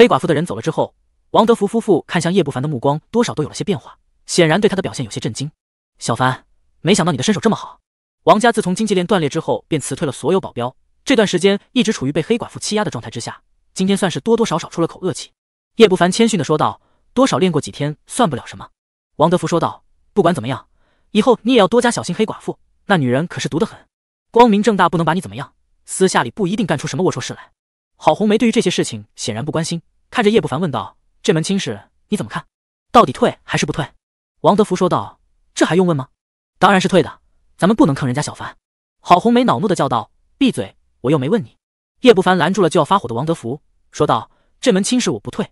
黑寡妇的人走了之后，王德福夫妇看向叶不凡的目光多少都有了些变化，显然对他的表现有些震惊。小凡，没想到你的身手这么好。王家自从经济链断裂之后，便辞退了所有保镖，这段时间一直处于被黑寡妇欺压的状态之下。今天算是多多少少出了口恶气。叶不凡谦逊的说道：“多少练过几天，算不了什么。”王德福说道：“不管怎么样，以后你也要多加小心。黑寡妇那女人可是毒得很，光明正大不能把你怎么样，私下里不一定干出什么龌龊事来。”郝红梅对于这些事情显然不关心。看着叶不凡问道：“这门亲事你怎么看？到底退还是不退？”王德福说道：“这还用问吗？当然是退的。咱们不能坑人家小凡。”郝红梅恼怒的叫道：“闭嘴！我又没问你！”叶不凡拦住了就要发火的王德福，说道：“这门亲事我不退。”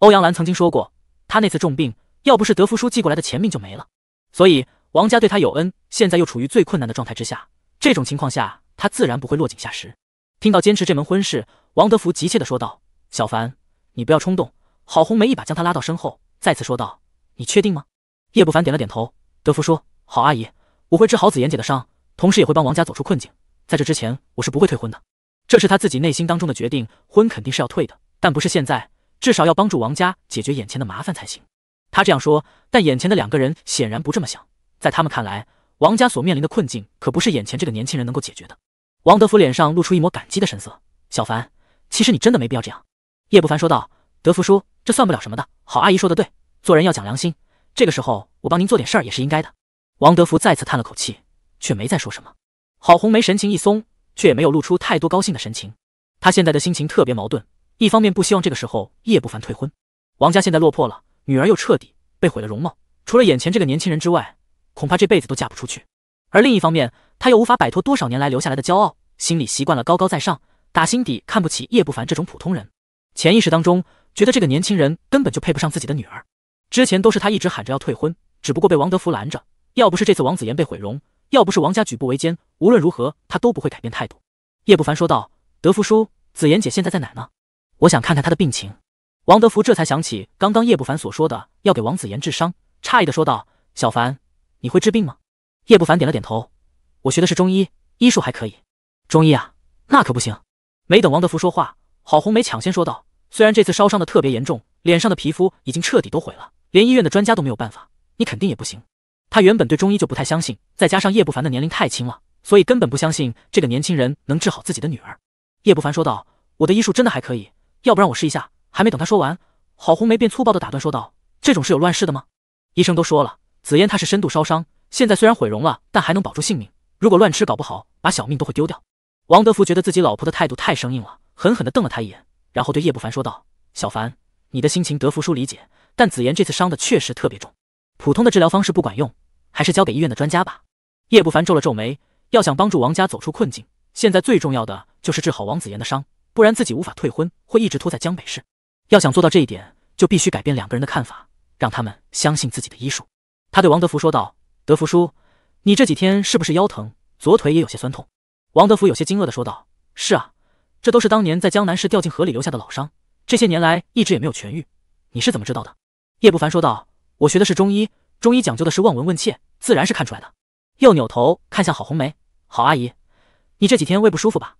欧阳兰曾经说过，她那次重病，要不是德福叔寄过来的钱，命就没了。所以王家对她有恩，现在又处于最困难的状态之下，这种情况下，她自然不会落井下石。听到坚持这门婚事，王德福急切的说道：“小凡。”你不要冲动！郝红梅一把将他拉到身后，再次说道：“你确定吗？”叶不凡点了点头。德福说：“郝阿姨，我会治好紫妍姐的伤，同时也会帮王家走出困境。在这之前，我是不会退婚的。”这是他自己内心当中的决定，婚肯定是要退的，但不是现在，至少要帮助王家解决眼前的麻烦才行。他这样说，但眼前的两个人显然不这么想。在他们看来，王家所面临的困境可不是眼前这个年轻人能够解决的。王德福脸上露出一抹感激的神色：“小凡，其实你真的没必要这样。”叶不凡说道：“德福叔，这算不了什么的。郝阿姨说的对，做人要讲良心。这个时候，我帮您做点事儿也是应该的。”王德福再次叹了口气，却没再说什么。郝红梅神情一松，却也没有露出太多高兴的神情。她现在的心情特别矛盾，一方面不希望这个时候叶不凡退婚，王家现在落魄了，女儿又彻底被毁了容貌，除了眼前这个年轻人之外，恐怕这辈子都嫁不出去；而另一方面，她又无法摆脱多少年来留下来的骄傲，心里习惯了高高在上，打心底看不起叶不凡这种普通人。潜意识当中觉得这个年轻人根本就配不上自己的女儿，之前都是他一直喊着要退婚，只不过被王德福拦着。要不是这次王子妍被毁容，要不是王家举步维艰，无论如何他都不会改变态度。叶不凡说道：“德福叔，紫妍姐现在在哪呢？我想看看她的病情。”王德福这才想起刚刚叶不凡所说的要给王子妍治伤，诧异的说道：“小凡，你会治病吗？”叶不凡点了点头：“我学的是中医，医术还可以。”中医啊，那可不行。没等王德福说话。郝红梅抢先说道：“虽然这次烧伤的特别严重，脸上的皮肤已经彻底都毁了，连医院的专家都没有办法，你肯定也不行。”她原本对中医就不太相信，再加上叶不凡的年龄太轻了，所以根本不相信这个年轻人能治好自己的女儿。叶不凡说道：“我的医术真的还可以，要不然我试一下。”还没等他说完，郝红梅便粗暴的打断说道：“这种事有乱世的吗？医生都说了，紫嫣她是深度烧伤，现在虽然毁容了，但还能保住性命。如果乱吃，搞不好把小命都会丢掉。”王德福觉得自己老婆的态度太生硬了。狠狠地瞪了他一眼，然后对叶不凡说道：“小凡，你的心情德福叔理解，但子妍这次伤的确实特别重，普通的治疗方式不管用，还是交给医院的专家吧。”叶不凡皱了皱眉，要想帮助王家走出困境，现在最重要的就是治好王子妍的伤，不然自己无法退婚，会一直拖在江北市。要想做到这一点，就必须改变两个人的看法，让他们相信自己的医术。他对王德福说道：“德福叔，你这几天是不是腰疼，左腿也有些酸痛？”王德福有些惊愕地说道：“是啊。”这都是当年在江南市掉进河里留下的老伤，这些年来一直也没有痊愈。你是怎么知道的？叶不凡说道：“我学的是中医，中医讲究的是望闻问切，自然是看出来的。”又扭头看向郝红梅：“郝阿姨，你这几天胃不舒服吧？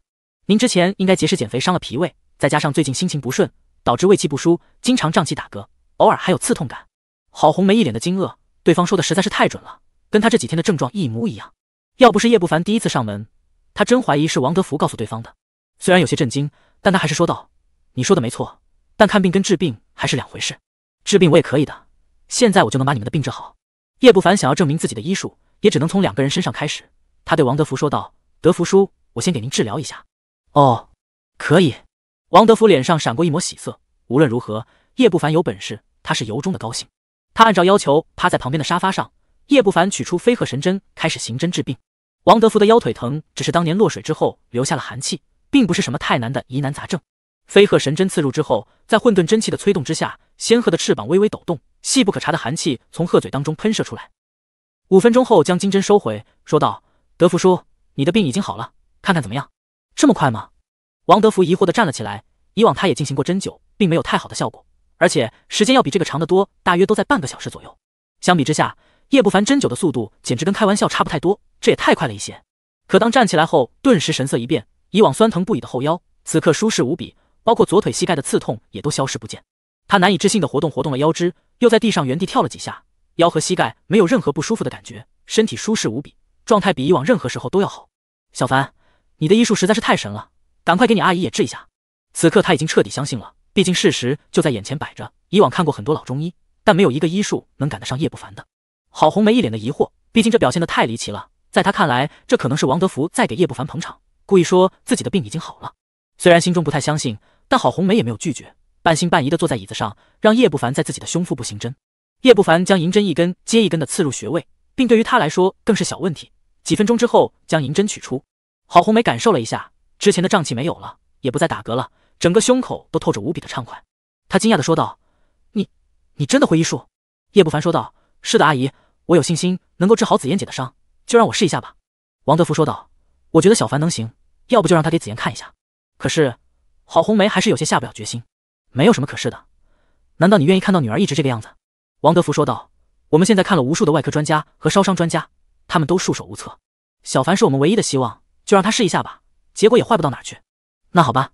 您之前应该节食减肥伤了脾胃，再加上最近心情不顺，导致胃气不舒，经常胀气打嗝，偶尔还有刺痛感。”郝红梅一脸的惊愕，对方说的实在是太准了，跟她这几天的症状一模一样。要不是叶不凡第一次上门，她真怀疑是王德福告诉对方的。虽然有些震惊，但他还是说道：“你说的没错，但看病跟治病还是两回事。治病我也可以的，现在我就能把你们的病治好。”叶不凡想要证明自己的医术，也只能从两个人身上开始。他对王德福说道：“德福叔，我先给您治疗一下。”哦，可以。王德福脸上闪过一抹喜色。无论如何，叶不凡有本事，他是由衷的高兴。他按照要求趴在旁边的沙发上。叶不凡取出飞鹤神针，开始行针治病。王德福的腰腿疼，只是当年落水之后留下了寒气。并不是什么太难的疑难杂症。飞鹤神针刺入之后，在混沌真气的催动之下，仙鹤的翅膀微微抖动，细不可察的寒气从鹤嘴当中喷射出来。五分钟后，将金针收回，说道：“德福叔，你的病已经好了，看看怎么样？这么快吗？”王德福疑惑的站了起来。以往他也进行过针灸，并没有太好的效果，而且时间要比这个长得多，大约都在半个小时左右。相比之下，叶不凡针灸的速度简直跟开玩笑差不太多，这也太快了一些。可当站起来后，顿时神色一变。以往酸疼不已的后腰，此刻舒适无比，包括左腿膝盖的刺痛也都消失不见。他难以置信的活动活动了腰肢，又在地上原地跳了几下，腰和膝盖没有任何不舒服的感觉，身体舒适无比，状态比以往任何时候都要好。小凡，你的医术实在是太神了，赶快给你阿姨也治一下。此刻他已经彻底相信了，毕竟事实就在眼前摆着。以往看过很多老中医，但没有一个医术能赶得上叶不凡的。郝红梅一脸的疑惑，毕竟这表现的太离奇了，在他看来，这可能是王德福在给叶不凡捧场。故意说自己的病已经好了，虽然心中不太相信，但郝红梅也没有拒绝，半信半疑的坐在椅子上，让叶不凡在自己的胸腹部行针。叶不凡将银针一根接一根的刺入穴位，并对于他来说更是小问题。几分钟之后，将银针取出，郝红梅感受了一下，之前的胀气没有了，也不再打嗝了，整个胸口都透着无比的畅快。她惊讶的说道：“你，你真的会医术？”叶不凡说道：“是的，阿姨，我有信心能够治好紫嫣姐的伤，就让我试一下吧。”王德福说道：“我觉得小凡能行。”要不就让他给紫妍看一下。可是郝红梅还是有些下不了决心。没有什么可是的，难道你愿意看到女儿一直这个样子？王德福说道。我们现在看了无数的外科专家和烧伤专家，他们都束手无策。小凡是我们唯一的希望，就让他试一下吧，结果也坏不到哪去。那好吧，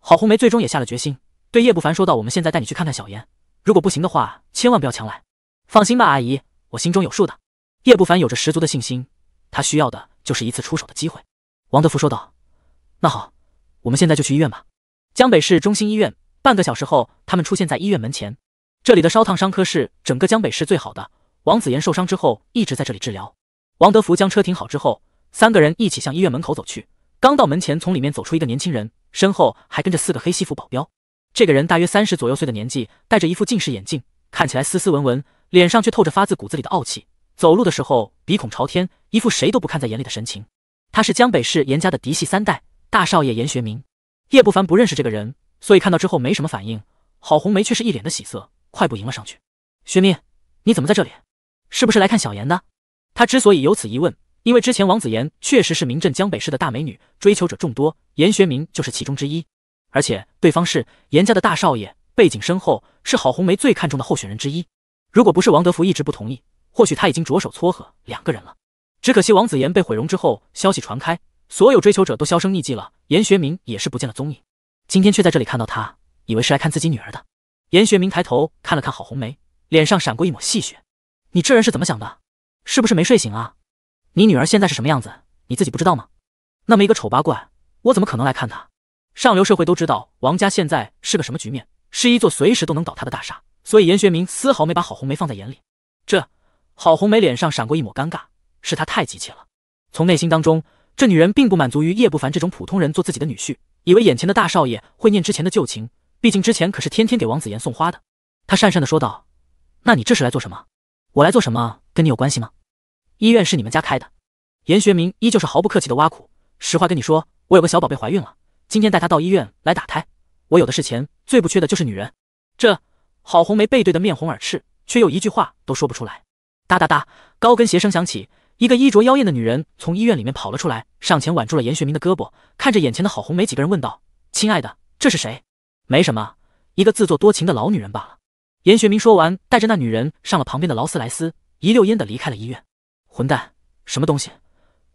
郝红梅最终也下了决心，对叶不凡说道：“我们现在带你去看看小妍，如果不行的话，千万不要强来。放心吧，阿姨，我心中有数的。”叶不凡有着十足的信心，他需要的就是一次出手的机会。王德福说道。那好，我们现在就去医院吧。江北市中心医院。半个小时后，他们出现在医院门前。这里的烧烫伤科是整个江北市最好的。王子妍受伤之后一直在这里治疗。王德福将车停好之后，三个人一起向医院门口走去。刚到门前，从里面走出一个年轻人，身后还跟着四个黑西服保镖。这个人大约三十左右岁的年纪，戴着一副近视眼镜，看起来斯斯文文，脸上却透着发自骨子里的傲气。走路的时候鼻孔朝天，一副谁都不看在眼里的神情。他是江北市严家的嫡系三代。大少爷严学明，叶不凡不认识这个人，所以看到之后没什么反应。郝红梅却是一脸的喜色，快步迎了上去。学明，你怎么在这里？是不是来看小严的？他之所以有此疑问，因为之前王子妍确实是名震江北市的大美女，追求者众多，严学明就是其中之一。而且对方是严家的大少爷，背景深厚，是郝红梅最看重的候选人之一。如果不是王德福一直不同意，或许他已经着手撮合两个人了。只可惜王子妍被毁容之后，消息传开。所有追求者都销声匿迹了，严学明也是不见了踪影。今天却在这里看到他，以为是来看自己女儿的。严学明抬头看了看郝红梅，脸上闪过一抹戏谑：“你这人是怎么想的？是不是没睡醒啊？你女儿现在是什么样子，你自己不知道吗？那么一个丑八怪，我怎么可能来看她？上流社会都知道王家现在是个什么局面，是一座随时都能倒塌的大厦，所以严学明丝毫没把郝红梅放在眼里。这郝红梅脸上闪过一抹尴尬，是她太急切了，从内心当中。这女人并不满足于叶不凡这种普通人做自己的女婿，以为眼前的大少爷会念之前的旧情，毕竟之前可是天天给王子言送花的。她讪讪的说道：“那你这是来做什么？我来做什么跟你有关系吗？医院是你们家开的。”严学明依旧是毫不客气的挖苦：“实话跟你说，我有个小宝贝怀孕了，今天带她到医院来打胎。我有的是钱，最不缺的就是女人。”这郝红梅背对的面红耳赤，却又一句话都说不出来。哒哒哒，高跟鞋声响起。一个衣着妖艳的女人从医院里面跑了出来，上前挽住了严学明的胳膊，看着眼前的好红梅几个人问道：“亲爱的，这是谁？”“没什么，一个自作多情的老女人罢了。”严学明说完，带着那女人上了旁边的劳斯莱斯，一溜烟的离开了医院。混蛋，什么东西？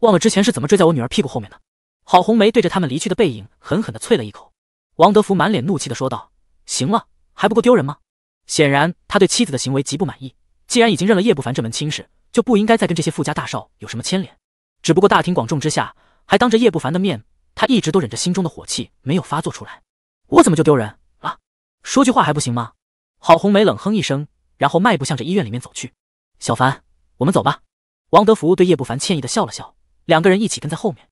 忘了之前是怎么追在我女儿屁股后面的？郝红梅对着他们离去的背影狠狠的啐了一口。王德福满脸怒气的说道：“行了，还不够丢人吗？”显然他对妻子的行为极不满意。既然已经认了叶不凡这门亲事，就不应该再跟这些富家大少有什么牵连，只不过大庭广众之下，还当着叶不凡的面，他一直都忍着心中的火气没有发作出来。我怎么就丢人了？说句话还不行吗？郝红梅冷哼一声，然后迈步向着医院里面走去。小凡，我们走吧。王德福对叶不凡歉意的笑了笑，两个人一起跟在后面。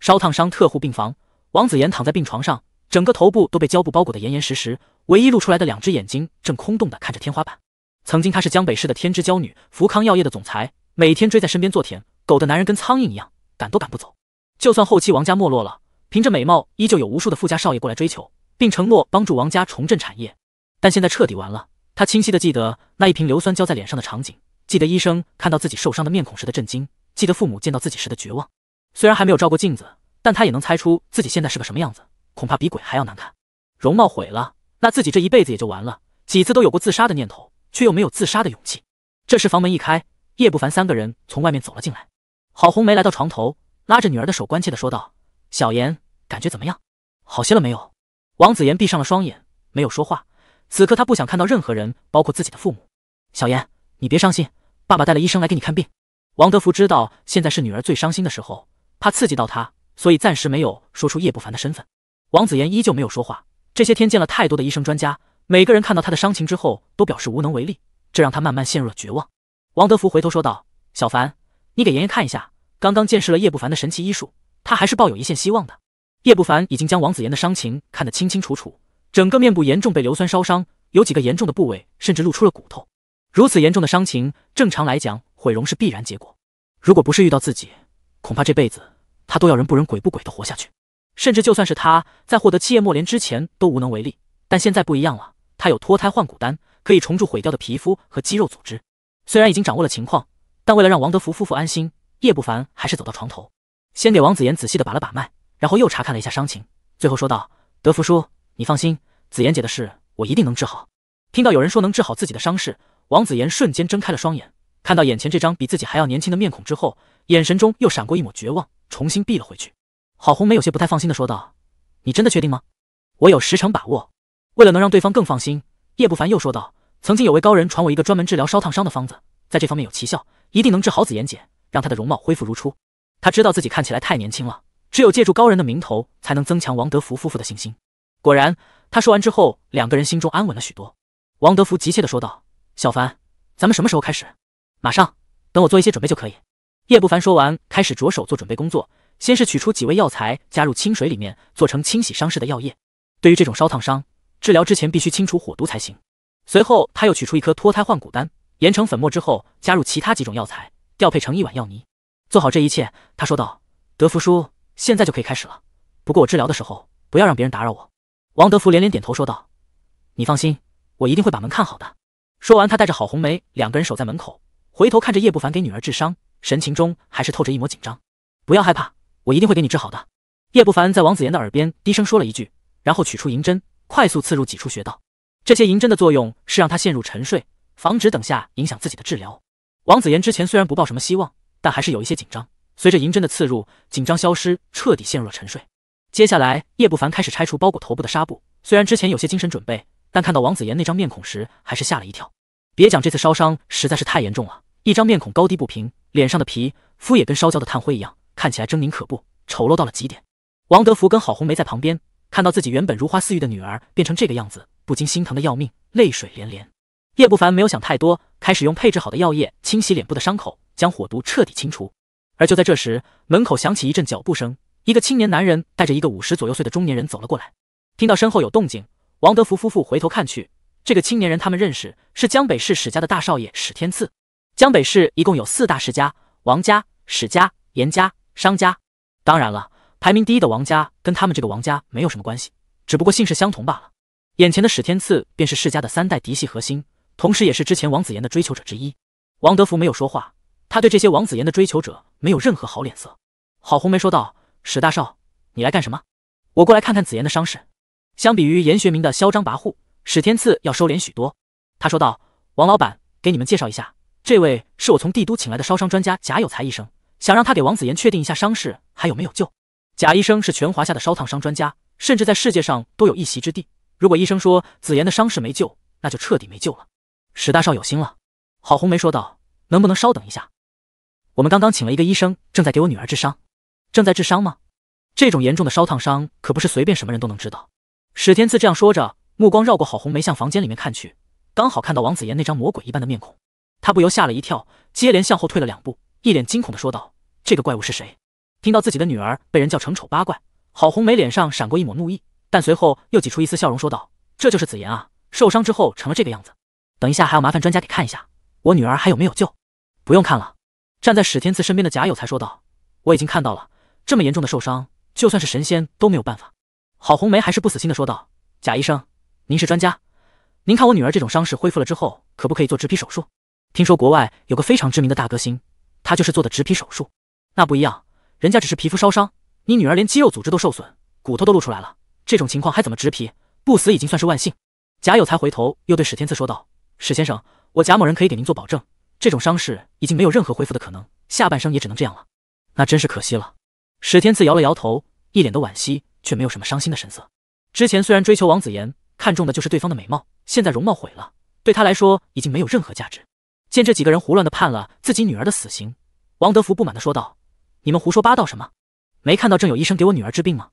烧烫伤特护病房，王子妍躺在病床上，整个头部都被胶布包裹的严严实实，唯一露出来的两只眼睛正空洞的看着天花板。曾经她是江北市的天之娇女，福康药业的总裁，每天追在身边做舔狗的男人跟苍蝇一样，赶都赶不走。就算后期王家没落了，凭着美貌依旧有无数的富家少爷过来追求，并承诺帮助王家重振产业。但现在彻底完了。他清晰的记得那一瓶硫酸浇在脸上的场景，记得医生看到自己受伤的面孔时的震惊，记得父母见到自己时的绝望。虽然还没有照过镜子，但他也能猜出自己现在是个什么样子，恐怕比鬼还要难看。容貌毁了，那自己这一辈子也就完了。几次都有过自杀的念头。却又没有自杀的勇气。这时，房门一开，叶不凡三个人从外面走了进来。郝红梅来到床头，拉着女儿的手，关切的说道：“小妍，感觉怎么样？好些了没有？”王子妍闭上了双眼，没有说话。此刻，他不想看到任何人，包括自己的父母。小妍，你别伤心，爸爸带了医生来给你看病。王德福知道现在是女儿最伤心的时候，怕刺激到她，所以暂时没有说出叶不凡的身份。王子妍依旧没有说话。这些天见了太多的医生专家。每个人看到他的伤情之后，都表示无能为力，这让他慢慢陷入了绝望。王德福回头说道：“小凡，你给妍妍看一下，刚刚见识了叶不凡的神奇医术，他还是抱有一线希望的。”叶不凡已经将王子妍的伤情看得清清楚楚，整个面部严重被硫酸烧伤，有几个严重的部位甚至露出了骨头。如此严重的伤情，正常来讲，毁容是必然结果。如果不是遇到自己，恐怕这辈子他都要人不人鬼不鬼的活下去。甚至就算是他在获得七叶墨莲之前，都无能为力。但现在不一样了，他有脱胎换骨丹，可以重铸毁掉的皮肤和肌肉组织。虽然已经掌握了情况，但为了让王德福夫妇安心，叶不凡还是走到床头，先给王子妍仔细的把了把脉，然后又查看了一下伤情，最后说道：“德福叔，你放心，子妍姐的事我一定能治好。”听到有人说能治好自己的伤势，王子妍瞬间睁开了双眼，看到眼前这张比自己还要年轻的面孔之后，眼神中又闪过一抹绝望，重新闭了回去。郝红梅有些不太放心的说道：“你真的确定吗？我有十成把握。”为了能让对方更放心，叶不凡又说道：“曾经有位高人传我一个专门治疗烧烫伤的方子，在这方面有奇效，一定能治好紫妍姐，让她的容貌恢复如初。”他知道自己看起来太年轻了，只有借助高人的名头，才能增强王德福夫妇的信心。果然，他说完之后，两个人心中安稳了许多。王德福急切地说道：“小凡，咱们什么时候开始？马上，等我做一些准备就可以。”叶不凡说完，开始着手做准备工作，先是取出几味药材，加入清水里面，做成清洗伤势的药液。对于这种烧烫伤，治疗之前必须清除火毒才行。随后他又取出一颗脱胎换骨丹，研成粉末之后加入其他几种药材，调配成一碗药泥。做好这一切，他说道：“德福叔，现在就可以开始了。不过我治疗的时候，不要让别人打扰我。”王德福连连点头说道：“你放心，我一定会把门看好的。”说完，他带着郝红梅两个人守在门口，回头看着叶不凡给女儿治伤，神情中还是透着一抹紧张。“不要害怕，我一定会给你治好的。”叶不凡在王子妍的耳边低声说了一句，然后取出银针。快速刺入几处穴道，这些银针的作用是让他陷入沉睡，防止等下影响自己的治疗。王子言之前虽然不抱什么希望，但还是有一些紧张。随着银针的刺入，紧张消失，彻底陷入了沉睡。接下来，叶不凡开始拆除包裹头部的纱布。虽然之前有些精神准备，但看到王子言那张面孔时，还是吓了一跳。别讲这次烧伤实在是太严重了，一张面孔高低不平，脸上的皮肤也跟烧焦的炭灰一样，看起来狰狞可怖，丑陋到了极点。王德福跟郝红梅在旁边。看到自己原本如花似玉的女儿变成这个样子，不禁心疼的要命，泪水连连。叶不凡没有想太多，开始用配置好的药液清洗脸部的伤口，将火毒彻底清除。而就在这时，门口响起一阵脚步声，一个青年男人带着一个五十左右岁的中年人走了过来。听到身后有动静，王德福夫妇回头看去，这个青年人他们认识，是江北市史家的大少爷史天赐。江北市一共有四大世家：王家、史家、严家、商家。当然了。排名第一的王家跟他们这个王家没有什么关系，只不过姓氏相同罢了。眼前的史天赐便是世家的三代嫡系核心，同时也是之前王子言的追求者之一。王德福没有说话，他对这些王子言的追求者没有任何好脸色。郝红梅说道：“史大少，你来干什么？我过来看看子言的伤势。”相比于严学明的嚣张跋扈，史天赐要收敛许多。他说道：“王老板，给你们介绍一下，这位是我从帝都请来的烧伤专家贾有才医生，想让他给王子言确定一下伤势还有没有救。”贾医生是全华夏的烧烫伤专家，甚至在世界上都有一席之地。如果医生说子妍的伤势没救，那就彻底没救了。史大少有心了，郝红梅说道：“能不能稍等一下？我们刚刚请了一个医生，正在给我女儿治伤。”正在治伤吗？这种严重的烧烫伤可不是随便什么人都能知道。史天赐这样说着，目光绕过郝红梅，向房间里面看去，刚好看到王子妍那张魔鬼一般的面孔，他不由吓了一跳，接连向后退了两步，一脸惊恐的说道：“这个怪物是谁？”听到自己的女儿被人叫成丑八怪，郝红梅脸上闪过一抹怒意，但随后又挤出一丝笑容，说道：“这就是紫妍啊，受伤之后成了这个样子。等一下还要麻烦专家给看一下，我女儿还有没有救？”“不用看了。”站在史天赐身边的贾友才说道：“我已经看到了，这么严重的受伤，就算是神仙都没有办法。”郝红梅还是不死心的说道：“贾医生，您是专家，您看我女儿这种伤势恢复了之后，可不可以做植皮手术？听说国外有个非常知名的大歌星，他就是做的植皮手术，那不一样。”人家只是皮肤烧伤，你女儿连肌肉组织都受损，骨头都露出来了，这种情况还怎么植皮？不死已经算是万幸。贾有才回头又对史天赐说道：“史先生，我贾某人可以给您做保证，这种伤势已经没有任何恢复的可能，下半生也只能这样了。”那真是可惜了。史天赐摇了摇头，一脸的惋惜，却没有什么伤心的神色。之前虽然追求王子言，看中的就是对方的美貌，现在容貌毁了，对他来说已经没有任何价值。见这几个人胡乱的判了自己女儿的死刑，王德福不满的说道。你们胡说八道什么？没看到正有医生给我女儿治病吗？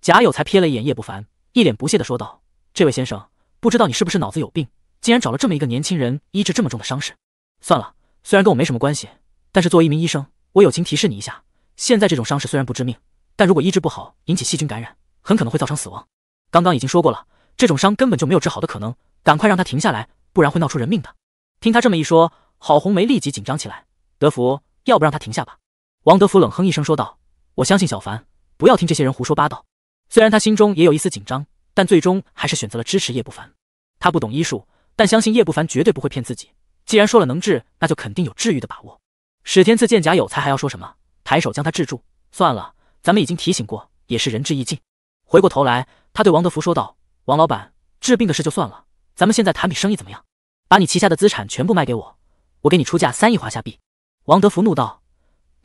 贾有才瞥了一眼叶不凡，一脸不屑的说道：“这位先生，不知道你是不是脑子有病，竟然找了这么一个年轻人医治这么重的伤势？算了，虽然跟我没什么关系，但是作为一名医生，我友情提示你一下，现在这种伤势虽然不致命，但如果医治不好，引起细菌感染，很可能会造成死亡。刚刚已经说过了，这种伤根本就没有治好的可能，赶快让他停下来，不然会闹出人命的。”听他这么一说，郝红梅立即紧张起来：“德福，要不让他停下吧？”王德福冷哼一声说道：“我相信小凡，不要听这些人胡说八道。虽然他心中也有一丝紧张，但最终还是选择了支持叶不凡。他不懂医术，但相信叶不凡绝对不会骗自己。既然说了能治，那就肯定有治愈的把握。”史天赐见贾有才还要说什么，抬手将他制住。算了，咱们已经提醒过，也是仁至义尽。回过头来，他对王德福说道：“王老板，治病的事就算了，咱们现在谈笔生意怎么样？把你旗下的资产全部卖给我，我给你出价三亿华夏币。”王德福怒道。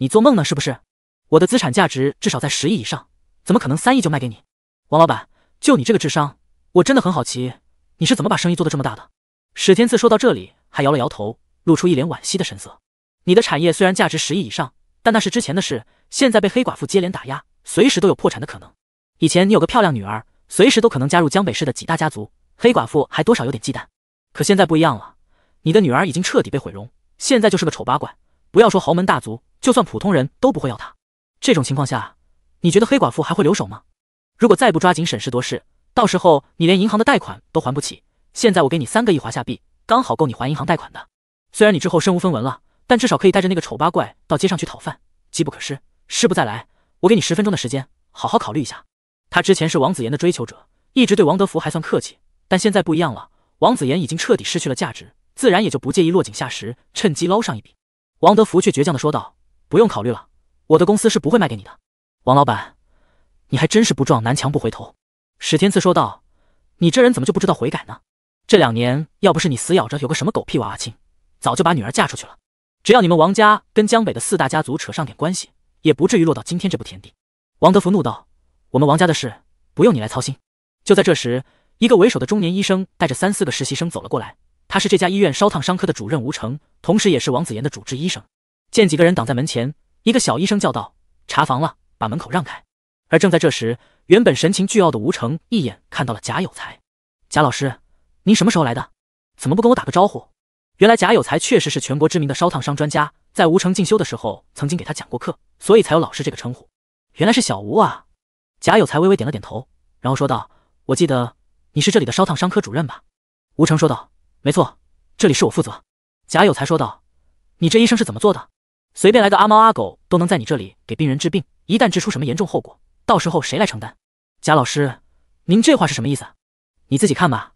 你做梦呢是不是？我的资产价值至少在十亿以上，怎么可能三亿就卖给你？王老板，就你这个智商，我真的很好奇，你是怎么把生意做得这么大的？史天赐说到这里还摇了摇头，露出一脸惋惜的神色。你的产业虽然价值十亿以上，但那是之前的事，现在被黑寡妇接连打压，随时都有破产的可能。以前你有个漂亮女儿，随时都可能加入江北市的几大家族，黑寡妇还多少有点忌惮。可现在不一样了，你的女儿已经彻底被毁容，现在就是个丑八怪，不要说豪门大族。就算普通人都不会要他，这种情况下，你觉得黑寡妇还会留手吗？如果再不抓紧审时度势，到时候你连银行的贷款都还不起。现在我给你三个亿华夏币，刚好够你还银行贷款的。虽然你之后身无分文了，但至少可以带着那个丑八怪到街上去讨饭。机不可失，失不再来。我给你十分钟的时间，好好考虑一下。他之前是王子言的追求者，一直对王德福还算客气，但现在不一样了。王子言已经彻底失去了价值，自然也就不介意落井下石，趁机捞上一笔。王德福却倔强的说道。不用考虑了，我的公司是不会卖给你的，王老板，你还真是不撞南墙不回头。”史天赐说道，“你这人怎么就不知道悔改呢？这两年要不是你死咬着有个什么狗屁娃娃亲，早就把女儿嫁出去了。只要你们王家跟江北的四大家族扯上点关系，也不至于落到今天这步田地。”王德福怒道，“我们王家的事不用你来操心。”就在这时，一个为首的中年医生带着三四个实习生走了过来，他是这家医院烧烫伤科的主任吴成，同时也是王子妍的主治医生。见几个人挡在门前，一个小医生叫道：“查房了，把门口让开。”而正在这时，原本神情倨傲的吴成一眼看到了贾有才：“贾老师，您什么时候来的？怎么不跟我打个招呼？”原来贾有才确实是全国知名的烧烫伤专家，在吴成进修的时候曾经给他讲过课，所以才有老师这个称呼。原来是小吴啊！贾有才微微点了点头，然后说道：“我记得你是这里的烧烫伤科主任吧？”吴成说道：“没错，这里是我负责。”贾有才说道：“你这医生是怎么做的？”随便来个阿猫阿狗都能在你这里给病人治病，一旦治出什么严重后果，到时候谁来承担？贾老师，您这话是什么意思？你自己看吧。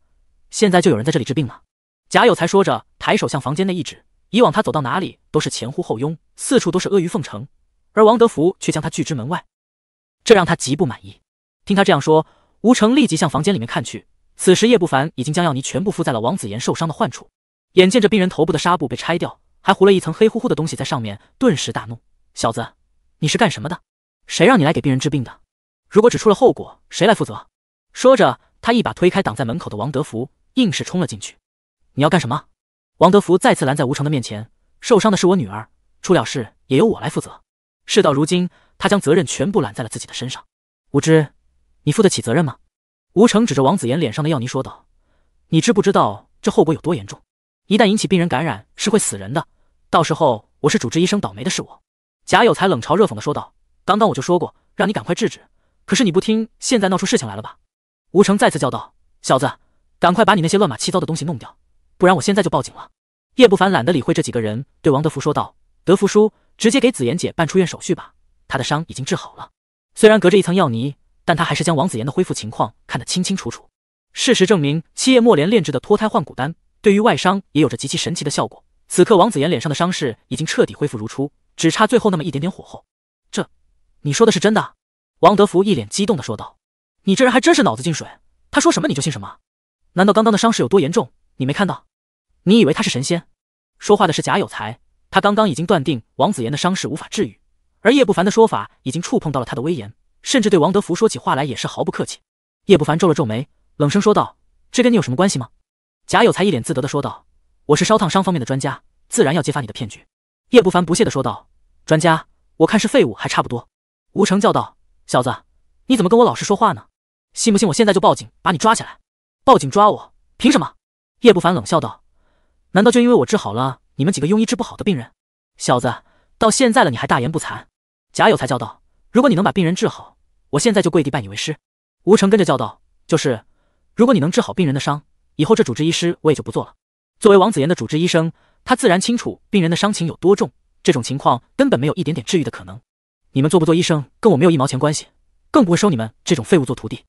现在就有人在这里治病了。贾有才说着，抬手向房间内一指。以往他走到哪里都是前呼后拥，四处都是阿谀奉承，而王德福却将他拒之门外，这让他极不满意。听他这样说，吴成立即向房间里面看去。此时叶不凡已经将药泥全部敷在了王子妍受伤的患处，眼见着病人头部的纱布被拆掉。还糊了一层黑乎乎的东西在上面，顿时大怒：“小子，你是干什么的？谁让你来给病人治病的？如果指出了后果，谁来负责？”说着，他一把推开挡在门口的王德福，硬是冲了进去。“你要干什么？”王德福再次拦在吴成的面前。“受伤的是我女儿，出了事也由我来负责。”事到如今，他将责任全部揽在了自己的身上。“吴知，你负得起责任吗？”吴成指着王子妍脸上的药泥说道：“你知不知道这后果有多严重？一旦引起病人感染，是会死人的。”到时候我是主治医生，倒霉的是我。”贾有才冷嘲热讽的说道。“刚刚我就说过，让你赶快制止，可是你不听，现在闹出事情来了吧？”吴成再次叫道：“小子，赶快把你那些乱码七糟的东西弄掉，不然我现在就报警了。”叶不凡懒得理会这几个人，对王德福说道：“德福叔，直接给子妍姐办出院手续吧，她的伤已经治好了。虽然隔着一层药泥，但他还是将王子妍的恢复情况看得清清楚楚。事实证明，七叶墨莲炼制的脱胎换骨丹，对于外伤也有着极其神奇的效果。”此刻，王子言脸上的伤势已经彻底恢复如初，只差最后那么一点点火候。这，你说的是真的？王德福一脸激动的说道：“你这人还真是脑子进水，他说什么你就信什么？难道刚刚的伤势有多严重你没看到？你以为他是神仙？”说话的是贾有才，他刚刚已经断定王子言的伤势无法治愈，而叶不凡的说法已经触碰到了他的威严，甚至对王德福说起话来也是毫不客气。叶不凡皱了皱眉，冷声说道：“这跟你有什么关系吗？”贾有才一脸自得的说道。我是烧烫伤方面的专家，自然要揭发你的骗局。”叶不凡不屑的说道。“专家，我看是废物还差不多。”吴成叫道，“小子，你怎么跟我老师说话呢？信不信我现在就报警把你抓起来？报警抓我，凭什么？”叶不凡冷笑道，“难道就因为我治好了你们几个庸医治不好的病人？小子，到现在了你还大言不惭？”贾有才叫道，“如果你能把病人治好，我现在就跪地拜你为师。”吴成跟着叫道，“就是，如果你能治好病人的伤，以后这主治医师我也就不做了。”作为王子妍的主治医生，他自然清楚病人的伤情有多重。这种情况根本没有一点点治愈的可能。你们做不做医生，跟我没有一毛钱关系，更不会收你们这种废物做徒弟。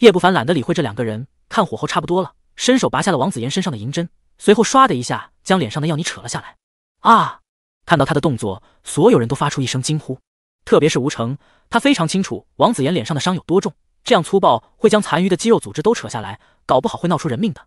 叶不凡懒得理会这两个人，看火候差不多了，伸手拔下了王子妍身上的银针，随后唰的一下将脸上的药泥扯了下来。啊！看到他的动作，所有人都发出一声惊呼，特别是吴成，他非常清楚王子妍脸上的伤有多重，这样粗暴会将残余的肌肉组织都扯下来，搞不好会闹出人命的。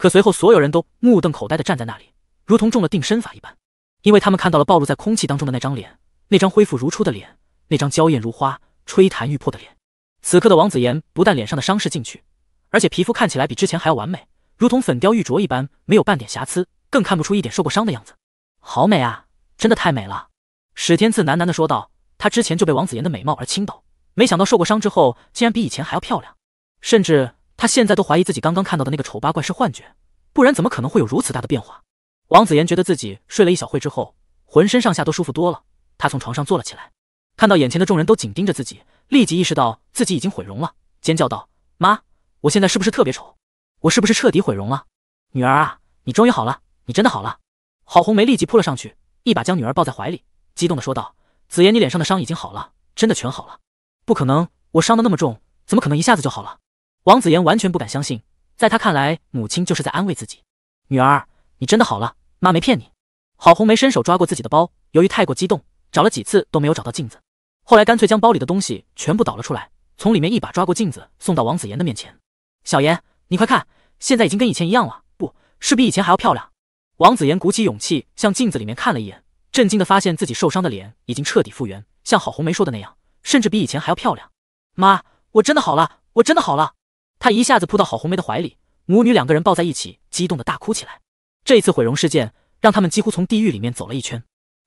可随后，所有人都目瞪口呆地站在那里，如同中了定身法一般，因为他们看到了暴露在空气当中的那张脸，那张恢复如初的脸，那张娇艳如花、吹弹欲破的脸。此刻的王子言不但脸上的伤势进去，而且皮肤看起来比之前还要完美，如同粉雕玉琢一般，没有半点瑕疵，更看不出一点受过伤的样子。好美啊，真的太美了！史天赐喃喃地说道。他之前就被王子言的美貌而倾倒，没想到受过伤之后，竟然比以前还要漂亮，甚至……他现在都怀疑自己刚刚看到的那个丑八怪是幻觉，不然怎么可能会有如此大的变化？王子言觉得自己睡了一小会之后，浑身上下都舒服多了。他从床上坐了起来，看到眼前的众人都紧盯着自己，立即意识到自己已经毁容了，尖叫道：“妈，我现在是不是特别丑？我是不是彻底毁容了？”“女儿啊，你终于好了，你真的好了！”郝红梅立即扑了上去，一把将女儿抱在怀里，激动的说道：“子言，你脸上的伤已经好了，真的全好了！不可能，我伤的那么重，怎么可能一下子就好了？”王子言完全不敢相信，在他看来，母亲就是在安慰自己。女儿，你真的好了，妈没骗你。郝红梅伸手抓过自己的包，由于太过激动，找了几次都没有找到镜子，后来干脆将包里的东西全部倒了出来，从里面一把抓过镜子送到王子言的面前。小言，你快看，现在已经跟以前一样了，不是比以前还要漂亮。王子言鼓起勇气向镜子里面看了一眼，震惊的发现自己受伤的脸已经彻底复原，像郝红梅说的那样，甚至比以前还要漂亮。妈，我真的好了，我真的好了。她一下子扑到郝红梅的怀里，母女两个人抱在一起，激动的大哭起来。这次毁容事件让他们几乎从地狱里面走了一圈。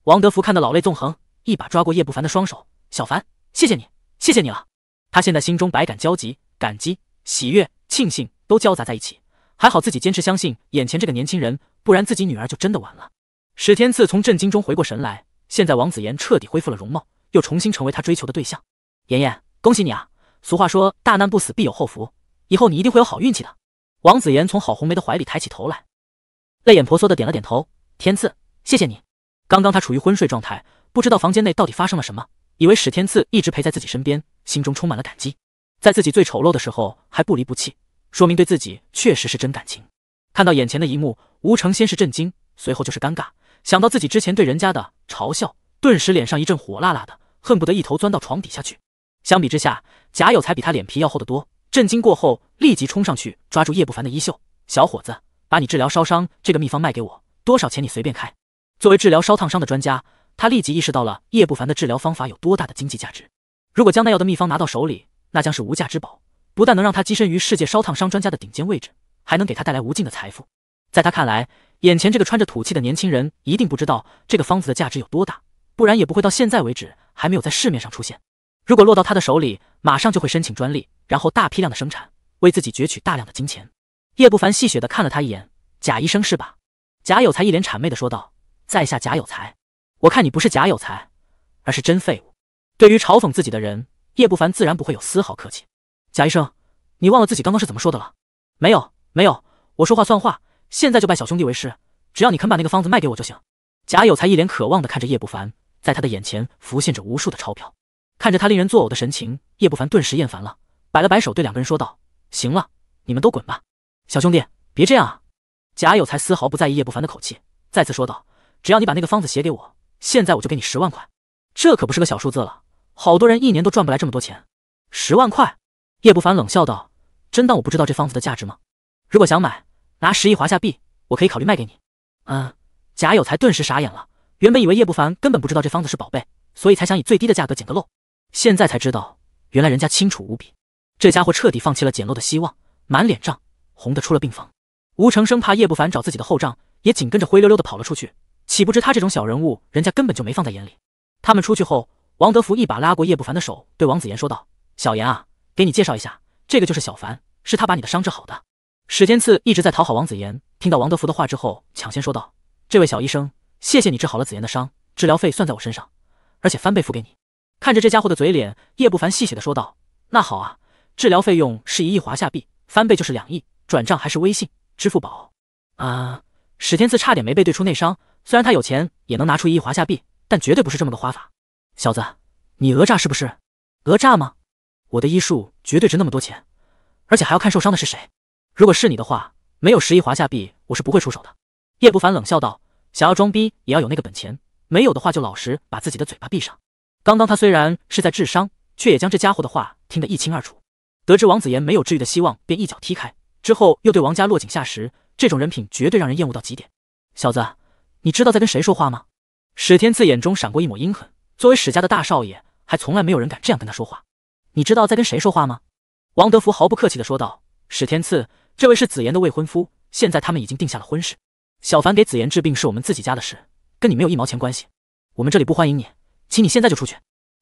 王德福看得老泪纵横，一把抓过叶不凡的双手：“小凡，谢谢你，谢谢你了。”他现在心中百感交集，感激、喜悦、庆幸都交杂在一起。还好自己坚持相信眼前这个年轻人，不然自己女儿就真的完了。史天赐从震惊中回过神来，现在王子妍彻底恢复了容貌，又重新成为他追求的对象。妍妍，恭喜你啊！俗话说，大难不死，必有后福。以后你一定会有好运气的。王子言从郝红梅的怀里抬起头来，泪眼婆娑的点了点头。天赐，谢谢你。刚刚他处于昏睡状态，不知道房间内到底发生了什么，以为史天赐一直陪在自己身边，心中充满了感激。在自己最丑陋的时候还不离不弃，说明对自己确实是真感情。看到眼前的一幕，吴成先是震惊，随后就是尴尬。想到自己之前对人家的嘲笑，顿时脸上一阵火辣辣的，恨不得一头钻到床底下去。相比之下，贾有才比他脸皮要厚得多。震惊过后，立即冲上去抓住叶不凡的衣袖。小伙子，把你治疗烧伤这个秘方卖给我，多少钱你随便开。作为治疗烧烫伤的专家，他立即意识到了叶不凡的治疗方法有多大的经济价值。如果将那药的秘方拿到手里，那将是无价之宝。不但能让他跻身于世界烧烫伤专家的顶尖位置，还能给他带来无尽的财富。在他看来，眼前这个穿着土气的年轻人一定不知道这个方子的价值有多大，不然也不会到现在为止还没有在市面上出现。如果落到他的手里，马上就会申请专利，然后大批量的生产，为自己攫取大量的金钱。叶不凡戏谑的看了他一眼：“贾医生是吧？”贾有才一脸谄媚的说道：“在下贾有才，我看你不是贾有才，而是真废物。”对于嘲讽自己的人，叶不凡自然不会有丝毫客气。贾医生，你忘了自己刚刚是怎么说的了？没有，没有，我说话算话，现在就拜小兄弟为师，只要你肯把那个方子卖给我就行。贾有才一脸渴望的看着叶不凡，在他的眼前浮现着无数的钞票。看着他令人作呕的神情，叶不凡顿时厌烦了，摆了摆手，对两个人说道：“行了，你们都滚吧。”小兄弟，别这样啊！”贾有才丝毫不在意叶不凡的口气，再次说道：“只要你把那个方子写给我，现在我就给你十万块，这可不是个小数字了，好多人一年都赚不来这么多钱。”十万块！叶不凡冷笑道：“真当我不知道这方子的价值吗？如果想买，拿十亿华夏币，我可以考虑卖给你。”嗯，贾有才顿时傻眼了，原本以为叶不凡根本不知道这方子是宝贝，所以才想以最低的价格捡个漏。现在才知道，原来人家清楚无比。这家伙彻底放弃了捡漏的希望，满脸胀，红的出了病房。吴成生怕叶不凡找自己的后账，也紧跟着灰溜溜的跑了出去。岂不知他这种小人物，人家根本就没放在眼里。他们出去后，王德福一把拉过叶不凡的手，对王子言说道：“小言啊，给你介绍一下，这个就是小凡，是他把你的伤治好的。”史天赐一直在讨好王子言，听到王德福的话之后，抢先说道：“这位小医生，谢谢你治好了子言的伤，治疗费算在我身上，而且翻倍付给你。”看着这家伙的嘴脸，叶不凡戏谑的说道：“那好啊，治疗费用是一亿华夏币，翻倍就是两亿，转账还是微信、支付宝？”啊！史天赐差点没被兑出内伤。虽然他有钱，也能拿出一亿华夏币，但绝对不是这么个花法。小子，你讹诈是不是？讹诈吗？我的医术绝对值那么多钱，而且还要看受伤的是谁。如果是你的话，没有十亿华夏币，我是不会出手的。”叶不凡冷笑道：“想要装逼，也要有那个本钱。没有的话，就老实把自己的嘴巴闭上。”刚刚他虽然是在治伤，却也将这家伙的话听得一清二楚。得知王子言没有治愈的希望，便一脚踢开，之后又对王家落井下石，这种人品绝对让人厌恶到极点。小子，你知道在跟谁说话吗？史天赐眼中闪过一抹阴狠。作为史家的大少爷，还从来没有人敢这样跟他说话。你知道在跟谁说话吗？王德福毫不客气地说道：“史天赐，这位是子言的未婚夫，现在他们已经定下了婚事。小凡给子言治病是我们自己家的事，跟你没有一毛钱关系。我们这里不欢迎你。”请你现在就出去。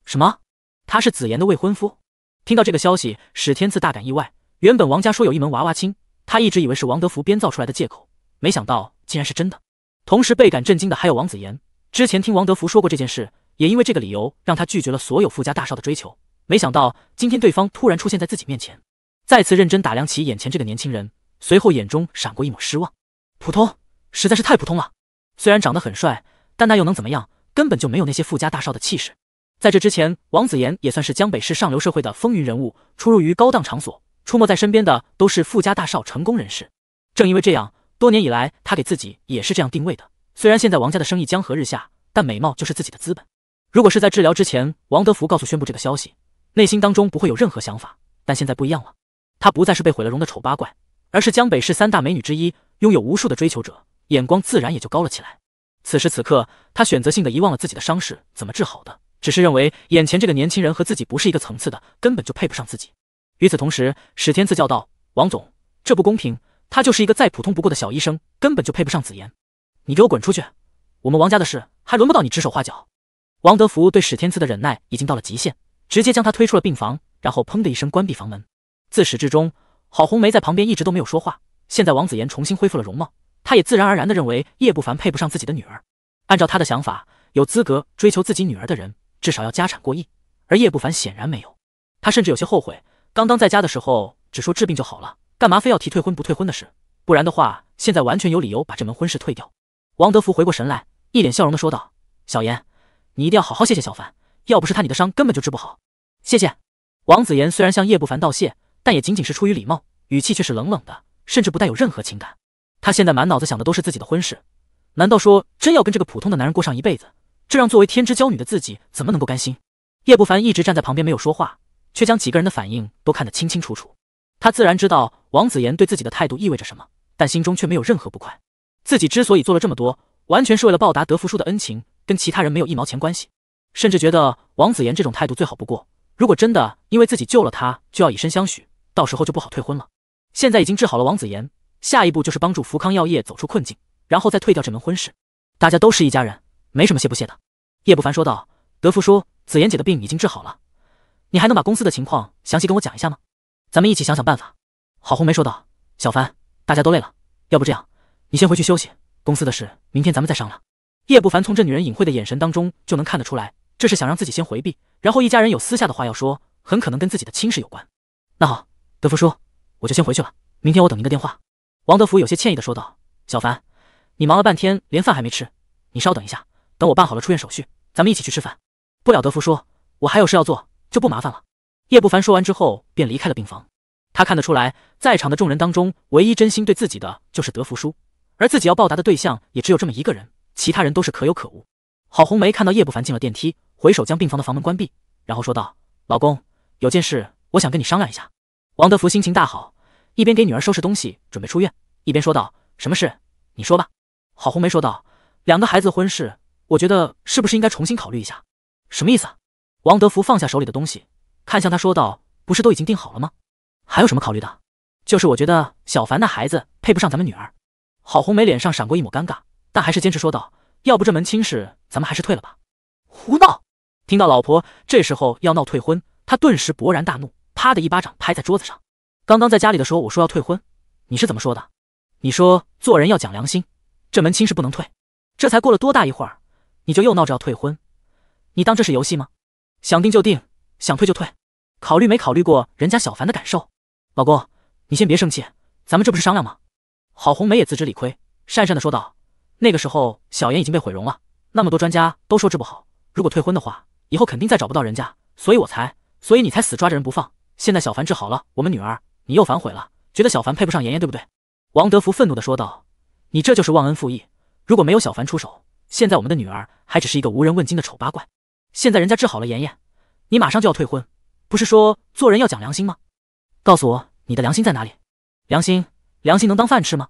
什么？他是子言的未婚夫？听到这个消息，史天赐大感意外。原本王家说有一门娃娃亲，他一直以为是王德福编造出来的借口，没想到竟然是真的。同时倍感震惊的还有王子言。之前听王德福说过这件事，也因为这个理由让他拒绝了所有富家大少的追求。没想到今天对方突然出现在自己面前，再次认真打量起眼前这个年轻人，随后眼中闪过一抹失望。普通，实在是太普通了。虽然长得很帅，但那又能怎么样？根本就没有那些富家大少的气势。在这之前，王子言也算是江北市上流社会的风云人物，出入于高档场所，出没在身边的都是富家大少、成功人士。正因为这样，多年以来他给自己也是这样定位的。虽然现在王家的生意江河日下，但美貌就是自己的资本。如果是在治疗之前，王德福告诉宣布这个消息，内心当中不会有任何想法。但现在不一样了，他不再是被毁了容的丑八怪，而是江北市三大美女之一，拥有无数的追求者，眼光自然也就高了起来。此时此刻，他选择性的遗忘了自己的伤势怎么治好的，只是认为眼前这个年轻人和自己不是一个层次的，根本就配不上自己。与此同时，史天赐叫道：“王总，这不公平！他就是一个再普通不过的小医生，根本就配不上子言。你给我滚出去！我们王家的事还轮不到你指手画脚。”王德福对史天赐的忍耐已经到了极限，直接将他推出了病房，然后砰的一声关闭房门。自始至终，郝红梅在旁边一直都没有说话。现在，王子言重新恢复了容貌。他也自然而然的认为叶不凡配不上自己的女儿，按照他的想法，有资格追求自己女儿的人至少要家产过亿，而叶不凡显然没有。他甚至有些后悔，刚刚在家的时候只说治病就好了，干嘛非要提退婚不退婚的事？不然的话，现在完全有理由把这门婚事退掉。王德福回过神来，一脸笑容的说道：“小言，你一定要好好谢谢小凡，要不是他，你的伤根本就治不好。”谢谢。王子言虽然向叶不凡道谢，但也仅仅是出于礼貌，语气却是冷冷的，甚至不带有任何情感。她现在满脑子想的都是自己的婚事，难道说真要跟这个普通的男人过上一辈子？这让作为天之骄女的自己怎么能够甘心？叶不凡一直站在旁边没有说话，却将几个人的反应都看得清清楚楚。他自然知道王子言对自己的态度意味着什么，但心中却没有任何不快。自己之所以做了这么多，完全是为了报答德福叔的恩情，跟其他人没有一毛钱关系。甚至觉得王子言这种态度最好不过。如果真的因为自己救了他就要以身相许，到时候就不好退婚了。现在已经治好了王子言。下一步就是帮助福康药业走出困境，然后再退掉这门婚事。大家都是一家人，没什么谢不谢的。”叶不凡说道。“德福叔，紫妍姐的病已经治好了，你还能把公司的情况详细跟我讲一下吗？咱们一起想想办法。”郝红梅说道。“小凡，大家都累了，要不这样，你先回去休息，公司的事明天咱们再商量。”叶不凡从这女人隐晦的眼神当中就能看得出来，这是想让自己先回避，然后一家人有私下的话要说，很可能跟自己的亲事有关。那好，德福叔，我就先回去了，明天我等您的电话。王德福有些歉意的说道：“小凡，你忙了半天，连饭还没吃，你稍等一下，等我办好了出院手续，咱们一起去吃饭。”不了，德福说：“我还有事要做，就不麻烦了。”叶不凡说完之后便离开了病房。他看得出来，在场的众人当中，唯一真心对自己的就是德福叔，而自己要报答的对象也只有这么一个人，其他人都是可有可无。郝红梅看到叶不凡进了电梯，回首将病房的房门关闭，然后说道：“老公，有件事我想跟你商量一下。”王德福心情大好。一边给女儿收拾东西准备出院，一边说道：“什么事？你说吧。”郝红梅说道：“两个孩子的婚事，我觉得是不是应该重新考虑一下？”“什么意思？”王德福放下手里的东西，看向他说道：“不是都已经定好了吗？还有什么考虑的？就是我觉得小凡那孩子配不上咱们女儿。”郝红梅脸上闪过一抹尴尬，但还是坚持说道：“要不这门亲事咱们还是退了吧。”“胡闹！”听到老婆这时候要闹退婚，他顿时勃然大怒，啪的一巴掌拍在桌子上。刚刚在家里的时候，我说要退婚，你是怎么说的？你说做人要讲良心，这门亲事不能退。这才过了多大一会儿，你就又闹着要退婚，你当这是游戏吗？想定就定，想退就退，考虑没考虑过人家小凡的感受？老公，你先别生气，咱们这不是商量吗？郝红梅也自知理亏，讪讪的说道：“那个时候小妍已经被毁容了，那么多专家都说治不好，如果退婚的话，以后肯定再找不到人家，所以我才……所以你才死抓着人不放。现在小凡治好了，我们女儿。”你又反悔了，觉得小凡配不上妍妍，对不对？王德福愤怒地说道：“你这就是忘恩负义！如果没有小凡出手，现在我们的女儿还只是一个无人问津的丑八怪。现在人家治好了妍妍，你马上就要退婚，不是说做人要讲良心吗？告诉我你的良心在哪里？良心？良心能当饭吃吗？”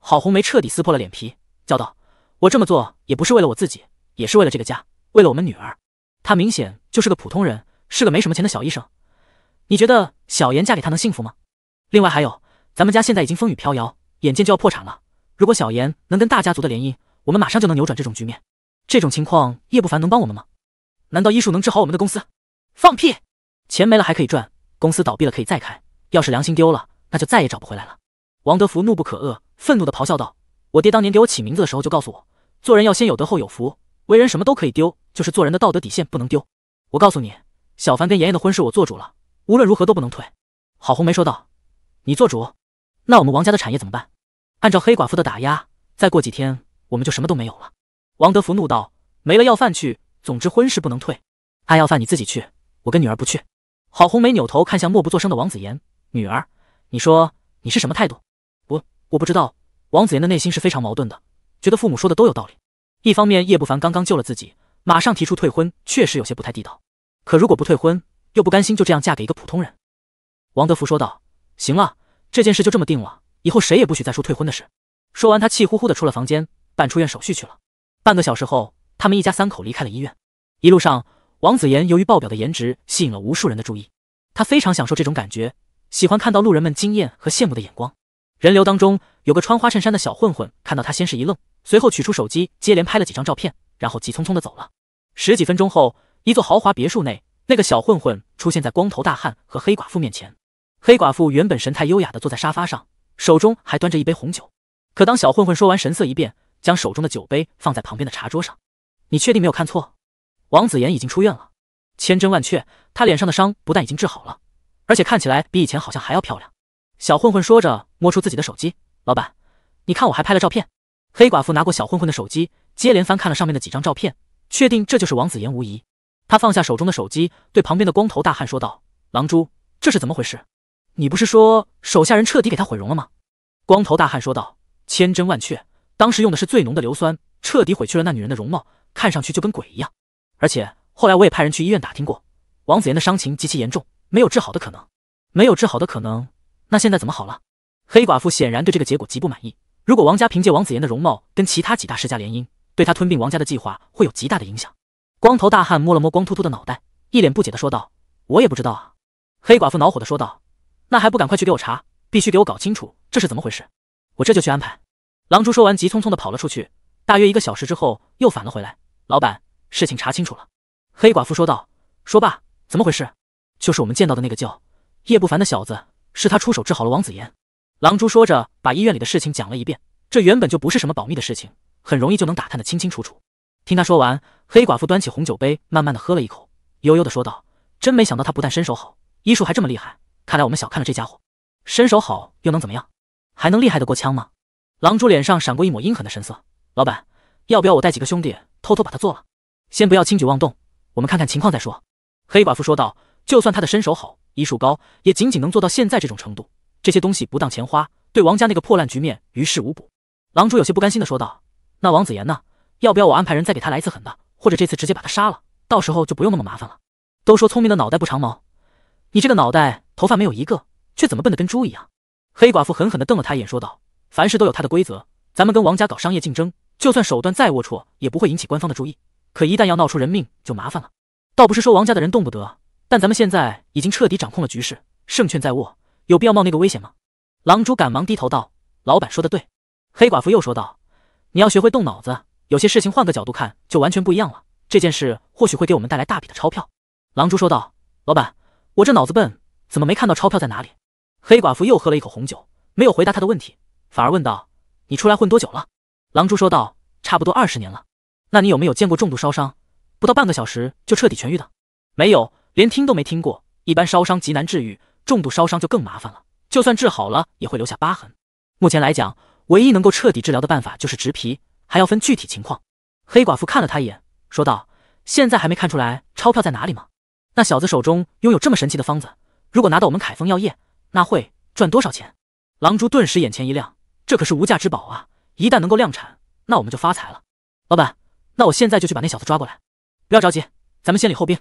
郝红梅彻底撕破了脸皮，叫道：“我这么做也不是为了我自己，也是为了这个家，为了我们女儿。她明显就是个普通人，是个没什么钱的小医生。你觉得小妍嫁给他能幸福吗？”另外还有，咱们家现在已经风雨飘摇，眼见就要破产了。如果小严能跟大家族的联姻，我们马上就能扭转这种局面。这种情况，叶不凡能帮我们吗？难道医术能治好我们的公司？放屁！钱没了还可以赚，公司倒闭了可以再开。要是良心丢了，那就再也找不回来了。王德福怒不可遏，愤怒的咆哮道：“我爹当年给我起名字的时候就告诉我，做人要先有德后有福，为人什么都可以丢，就是做人的道德底线不能丢。”我告诉你，小凡跟妍妍的婚事我做主了，无论如何都不能退。”郝红梅说道。你做主，那我们王家的产业怎么办？按照黑寡妇的打压，再过几天我们就什么都没有了。王德福怒道：“没了要饭去，总之婚事不能退。爱要饭你自己去，我跟女儿不去。”郝红梅扭头看向默不作声的王子言：“女儿，你说你是什么态度？我我不知道。”王子言的内心是非常矛盾的，觉得父母说的都有道理。一方面，叶不凡刚刚救了自己，马上提出退婚确实有些不太地道；可如果不退婚，又不甘心就这样嫁给一个普通人。王德福说道。行了，这件事就这么定了。以后谁也不许再说退婚的事。说完，他气呼呼的出了房间，办出院手续去了。半个小时后，他们一家三口离开了医院。一路上，王子妍由于爆表的颜值吸引了无数人的注意，他非常享受这种感觉，喜欢看到路人们惊艳和羡慕的眼光。人流当中，有个穿花衬衫的小混混看到他，先是一愣，随后取出手机，接连拍了几张照片，然后急匆匆的走了。十几分钟后，一座豪华别墅内，那个小混混出现在光头大汉和黑寡妇面前。黑寡妇原本神态优雅的坐在沙发上，手中还端着一杯红酒。可当小混混说完，神色一变，将手中的酒杯放在旁边的茶桌上。你确定没有看错？王子言已经出院了，千真万确。他脸上的伤不但已经治好了，而且看起来比以前好像还要漂亮。小混混说着，摸出自己的手机。老板，你看，我还拍了照片。黑寡妇拿过小混混的手机，接连翻看了上面的几张照片，确定这就是王子言无疑。他放下手中的手机，对旁边的光头大汉说道：“狼蛛，这是怎么回事？”你不是说手下人彻底给他毁容了吗？光头大汉说道：“千真万确，当时用的是最浓的硫酸，彻底毁去了那女人的容貌，看上去就跟鬼一样。而且后来我也派人去医院打听过，王子言的伤情极其严重，没有治好的可能。没有治好的可能，那现在怎么好了？”黑寡妇显然对这个结果极不满意。如果王家凭借王子言的容貌跟其他几大世家联姻，对他吞并王家的计划会有极大的影响。光头大汉摸了摸光秃秃的脑袋，一脸不解的说道：“我也不知道啊。”黑寡妇恼火的说道。那还不赶快去给我查！必须给我搞清楚这是怎么回事！我这就去安排。狼蛛说完，急匆匆的跑了出去。大约一个小时之后，又返了回来。老板，事情查清楚了。黑寡妇说道。说罢，怎么回事？就是我们见到的那个叫叶不凡的小子，是他出手治好了王子言。狼蛛说着，把医院里的事情讲了一遍。这原本就不是什么保密的事情，很容易就能打探得清清楚楚。听他说完，黑寡妇端起红酒杯，慢慢的喝了一口，悠悠的说道：“真没想到，他不但身手好，医术还这么厉害。”看来我们小看了这家伙，身手好又能怎么样？还能厉害得过枪吗？狼蛛脸上闪过一抹阴狠的神色。老板，要不要我带几个兄弟偷偷把他做了？先不要轻举妄动，我们看看情况再说。黑寡妇说道：“就算他的身手好，医术高，也仅仅能做到现在这种程度。这些东西不当钱花，对王家那个破烂局面于事无补。”狼蛛有些不甘心的说道：“那王子言呢？要不要我安排人再给他来一次狠的？或者这次直接把他杀了，到时候就不用那么麻烦了。”都说聪明的脑袋不长毛，你这个脑袋。头发没有一个，却怎么笨的跟猪一样？黑寡妇狠狠的瞪了他一眼，说道：“凡事都有它的规则，咱们跟王家搞商业竞争，就算手段再龌龊，也不会引起官方的注意。可一旦要闹出人命，就麻烦了。倒不是说王家的人动不得，但咱们现在已经彻底掌控了局势，胜券在握，有必要冒那个危险吗？”狼蛛赶忙低头道：“老板说的对。”黑寡妇又说道：“你要学会动脑子，有些事情换个角度看，就完全不一样了。这件事或许会给我们带来大笔的钞票。”狼蛛说道：“老板，我这脑子笨。”怎么没看到钞票在哪里？黑寡妇又喝了一口红酒，没有回答他的问题，反而问道：“你出来混多久了？”狼蛛说道：“差不多二十年了。”“那你有没有见过重度烧伤，不到半个小时就彻底痊愈的？”“没有，连听都没听过。一般烧伤极难治愈，重度烧伤就更麻烦了。就算治好了，也会留下疤痕。目前来讲，唯一能够彻底治疗的办法就是植皮，还要分具体情况。”黑寡妇看了他一眼，说道：“现在还没看出来钞票在哪里吗？那小子手中拥有这么神奇的方子。”如果拿到我们凯丰药业，那会赚多少钱？狼蛛顿时眼前一亮，这可是无价之宝啊！一旦能够量产，那我们就发财了。老板，那我现在就去把那小子抓过来。不要着急，咱们先礼后兵。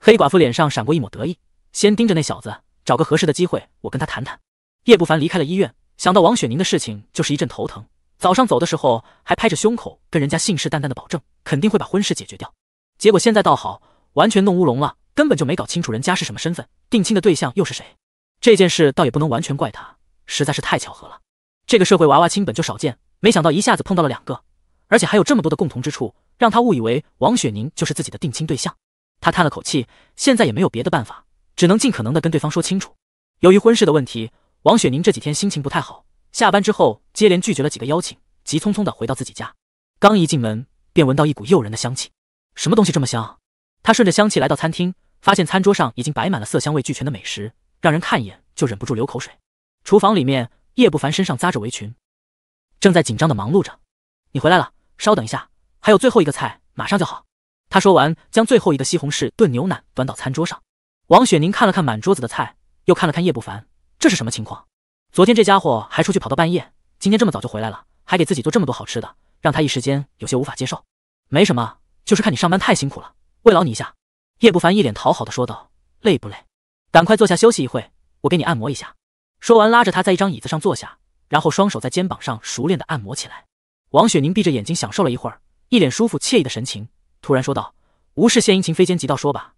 黑寡妇脸上闪过一抹得意，先盯着那小子，找个合适的机会，我跟他谈谈。叶不凡离开了医院，想到王雪宁的事情，就是一阵头疼。早上走的时候还拍着胸口跟人家信誓旦旦的保证，肯定会把婚事解决掉。结果现在倒好，完全弄乌龙了。根本就没搞清楚人家是什么身份，定亲的对象又是谁？这件事倒也不能完全怪他，实在是太巧合了。这个社会娃娃亲本就少见，没想到一下子碰到了两个，而且还有这么多的共同之处，让他误以为王雪宁就是自己的定亲对象。他叹了口气，现在也没有别的办法，只能尽可能的跟对方说清楚。由于婚事的问题，王雪宁这几天心情不太好，下班之后接连拒绝了几个邀请，急匆匆的回到自己家。刚一进门，便闻到一股诱人的香气，什么东西这么香？他顺着香气来到餐厅。发现餐桌上已经摆满了色香味俱全的美食，让人看一眼就忍不住流口水。厨房里面，叶不凡身上扎着围裙，正在紧张的忙碌着。你回来了，稍等一下，还有最后一个菜，马上就好。他说完，将最后一个西红柿炖牛腩端到餐桌上。王雪宁看了看满桌子的菜，又看了看叶不凡，这是什么情况？昨天这家伙还出去跑到半夜，今天这么早就回来了，还给自己做这么多好吃的，让他一时间有些无法接受。没什么，就是看你上班太辛苦了，慰劳你一下。叶不凡一脸讨好的说道：“累不累？赶快坐下休息一会我给你按摩一下。”说完拉着他在一张椅子上坐下，然后双手在肩膀上熟练的按摩起来。王雪凝闭着眼睛享受了一会儿，一脸舒服惬意的神情，突然说道：“无事献殷勤，非奸即盗，说吧，